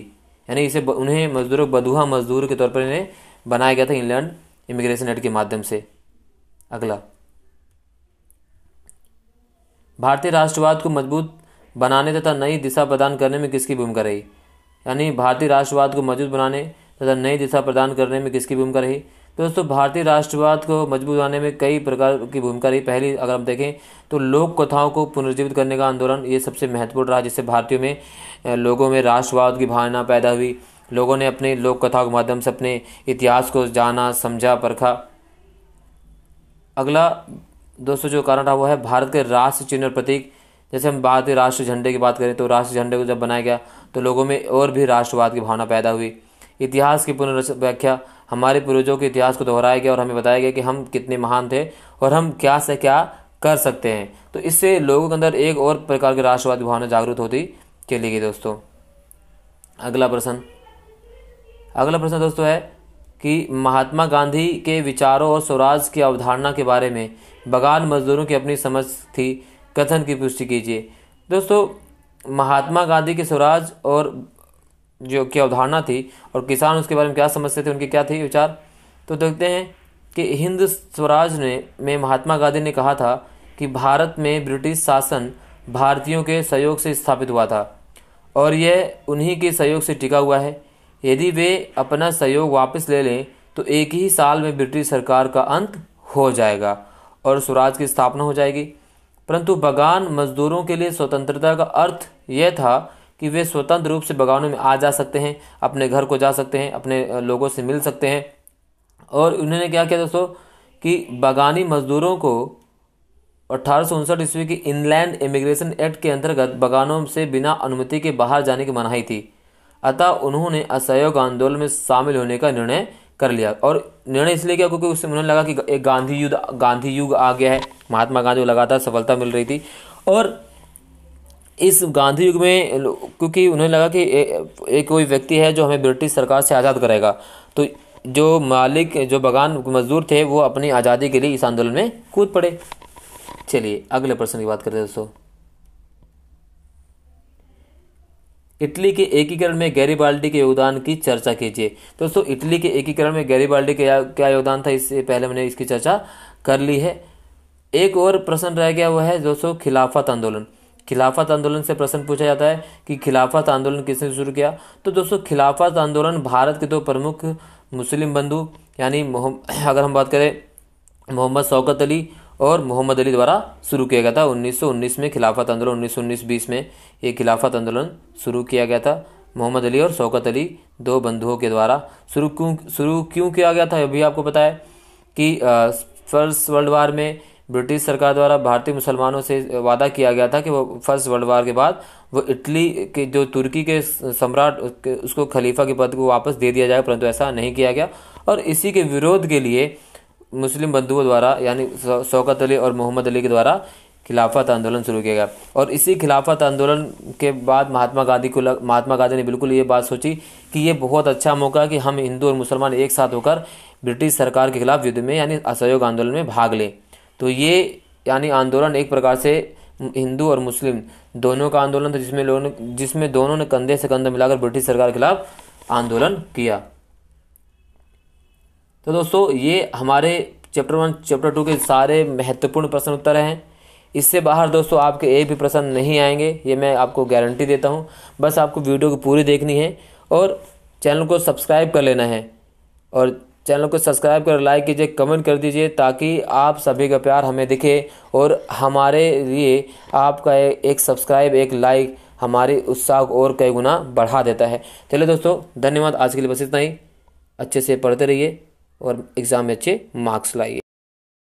यानी इसे उन्हें मजदूरों को मजदूर के तौर पर इन्हें बनाया गया था इंग्लैंड इमिग्रेशन एक्ट के माध्यम से अगला भारतीय राष्ट्रवाद को मजबूत बनाने तथा नई दिशा प्रदान करने में किसकी भूमिका रही यानी भारतीय राष्ट्रवाद को मजबूत बनाने तथा नई दिशा प्रदान करने में किसकी भूमिका रही दोस्तों भारतीय राष्ट्रवाद को मजबूत बनाने में कई प्रकार की भूमिका रही पहली अगर हम देखें तो लोक कथाओं को पुनर्जीवित करने का आंदोलन ये सबसे महत्वपूर्ण रहा जिससे भारतीयों में लोगों में राष्ट्रवाद की भावना पैदा हुई लोगों ने अपने लोक कथाओं के माध्यम से अपने इतिहास को जाना समझा परखा अगला दोस्तों जो कारण रहा वो है भारत के राष्ट्र चिन्ह और प्रतीक जैसे हम भारतीय राष्ट्र झंडे की बात करें तो राष्ट्र झंडे को जब बनाया गया तो लोगों में और भी राष्ट्रवाद की भावना पैदा हुई इतिहास की व्याख्या हमारे पूर्वजों के इतिहास को दोहराया गया और हमें बताया गया कि हम कितने महान थे और हम क्या से क्या कर सकते हैं तो इससे लोगों के अंदर एक और प्रकार की राष्ट्रवादी भावना जागृत होती चली गई दोस्तों अगला प्रश्न अगला प्रश्न दोस्तों है कि महात्मा गांधी के विचारों और स्वराज की अवधारणा के बारे में बगान मजदूरों की अपनी समझ थी कथन की पुष्टि कीजिए दोस्तों महात्मा गांधी के स्वराज और जो कि अवधारणा थी और किसान उसके बारे में क्या समझते थे उनके क्या थे विचार तो देखते हैं कि हिंद स्वराज ने में महात्मा गांधी ने कहा था कि भारत में ब्रिटिश शासन भारतीयों के सहयोग से स्थापित हुआ था और यह उन्हीं के सहयोग से टिका हुआ है यदि वे अपना सहयोग वापस ले लें तो एक ही साल में ब्रिटिश सरकार का अंत हो जाएगा और स्वराज की स्थापना हो जाएगी परंतु बगान मजदूरों के लिए स्वतंत्रता का अर्थ यह था कि वे स्वतंत्र रूप से बगानों में आ जा सकते हैं अपने घर को जा सकते हैं अपने लोगों से मिल सकते हैं और उन्होंने क्या किया दोस्तों कि बागानी मजदूरों को अट्ठारह ईस्वी की इनलैंड इमिग्रेशन एक्ट के अंतर्गत बगानों से बिना अनुमति के बाहर जाने की मनाही थी अतः उन्होंने असहयोग आंदोलन में शामिल होने का निर्णय कर लिया और निर्णय इसलिए किया क्योंकि उससे उन्होंने लगा कि एक गांधी युद्ध गांधी युग आ गया है महात्मा गांधी को लगातार सफलता मिल रही थी और इस गांधी युग में क्योंकि उन्हें लगा कि एक कोई व्यक्ति है जो हमें ब्रिटिश सरकार से आज़ाद करेगा तो जो मालिक जो बगान मजदूर थे वो अपनी आज़ादी के लिए इस आंदोलन में कूद पड़े चलिए अगले प्रश्न की बात करते हैं दोस्तों इटली के एकीकरण में गैरीबाल्डी के योगदान की चर्चा कीजिए दोस्तों इटली के एकीकरण में गैरीबाल्डी का क्या योगदान था इससे पहले मैंने इसकी चर्चा कर ली है एक और प्रश्न रह गया वह है दोस्तों खिलाफत आंदोलन खिलाफत आंदोलन से प्रश्न पूछा जाता है कि खिलाफत आंदोलन किसने शुरू किया तो दोस्तों खिलाफत आंदोलन भारत के दो प्रमुख मुस्लिम बंधु यानी अगर हम बात करें मोहम्मद शौकत अली और मोहम्मद अली द्वारा शुरू किया गया था 1919 में खिलाफत आंदोलन 1919-20 में ये खिलाफत आंदोलन शुरू किया गया था मोहम्मद अली और शौकत अली दो बंधुओं के द्वारा शुरू क्यों शुरू क्यों किया गया था अभी भी आपको पता है कि फर्स्ट वर्ल्ड वार में ब्रिटिश सरकार द्वारा भारतीय मुसलमानों से वादा किया गया था कि वो फर्स्ट वर्ल्ड वार के बाद वो इटली के जो तुर्की के सम्राट उसको खलीफा के पद को वापस दे दिया जाएगा परंतु ऐसा नहीं किया गया और इसी के विरोध के लिए मुस्लिम बंधुओं द्वारा यानी शौकत अली और मोहम्मद अली के द्वारा खिलाफत आंदोलन शुरू किया गया और इसी खिलाफत आंदोलन के बाद महात्मा गांधी को लग, महात्मा गांधी ने बिल्कुल ये बात सोची कि ये बहुत अच्छा मौका कि हम हिंदू और मुसलमान एक साथ होकर ब्रिटिश सरकार के खिलाफ युद्ध में यानी असहयोग आंदोलन में भाग लें तो ये यानी आंदोलन एक प्रकार से हिंदू और मुस्लिम दोनों का आंदोलन था जिसमें लोगों ने जिसमें दोनों ने कंधे से कंधा मिलाकर ब्रिटिश सरकार के खिलाफ आंदोलन किया तो दोस्तों ये हमारे चैप्टर वन चैप्टर टू के सारे महत्वपूर्ण प्रश्न उत्तर हैं इससे बाहर दोस्तों आपके एक भी प्रश्न नहीं आएंगे ये मैं आपको गारंटी देता हूँ बस आपको वीडियो को पूरी देखनी है और चैनल को सब्सक्राइब कर लेना है और चैनल को सब्सक्राइब कर लाइक कीजिए कमेंट कर दीजिए ताकि आप सभी का प्यार हमें दिखे और हमारे लिए आपका एक सब्सक्राइब एक लाइक हमारे उत्साह को और कई गुना बढ़ा देता है चलिए दोस्तों धन्यवाद आज के लिए बस इतना ही अच्छे से पढ़ते रहिए और एग्ज़ाम में अच्छे मार्क्स लाइए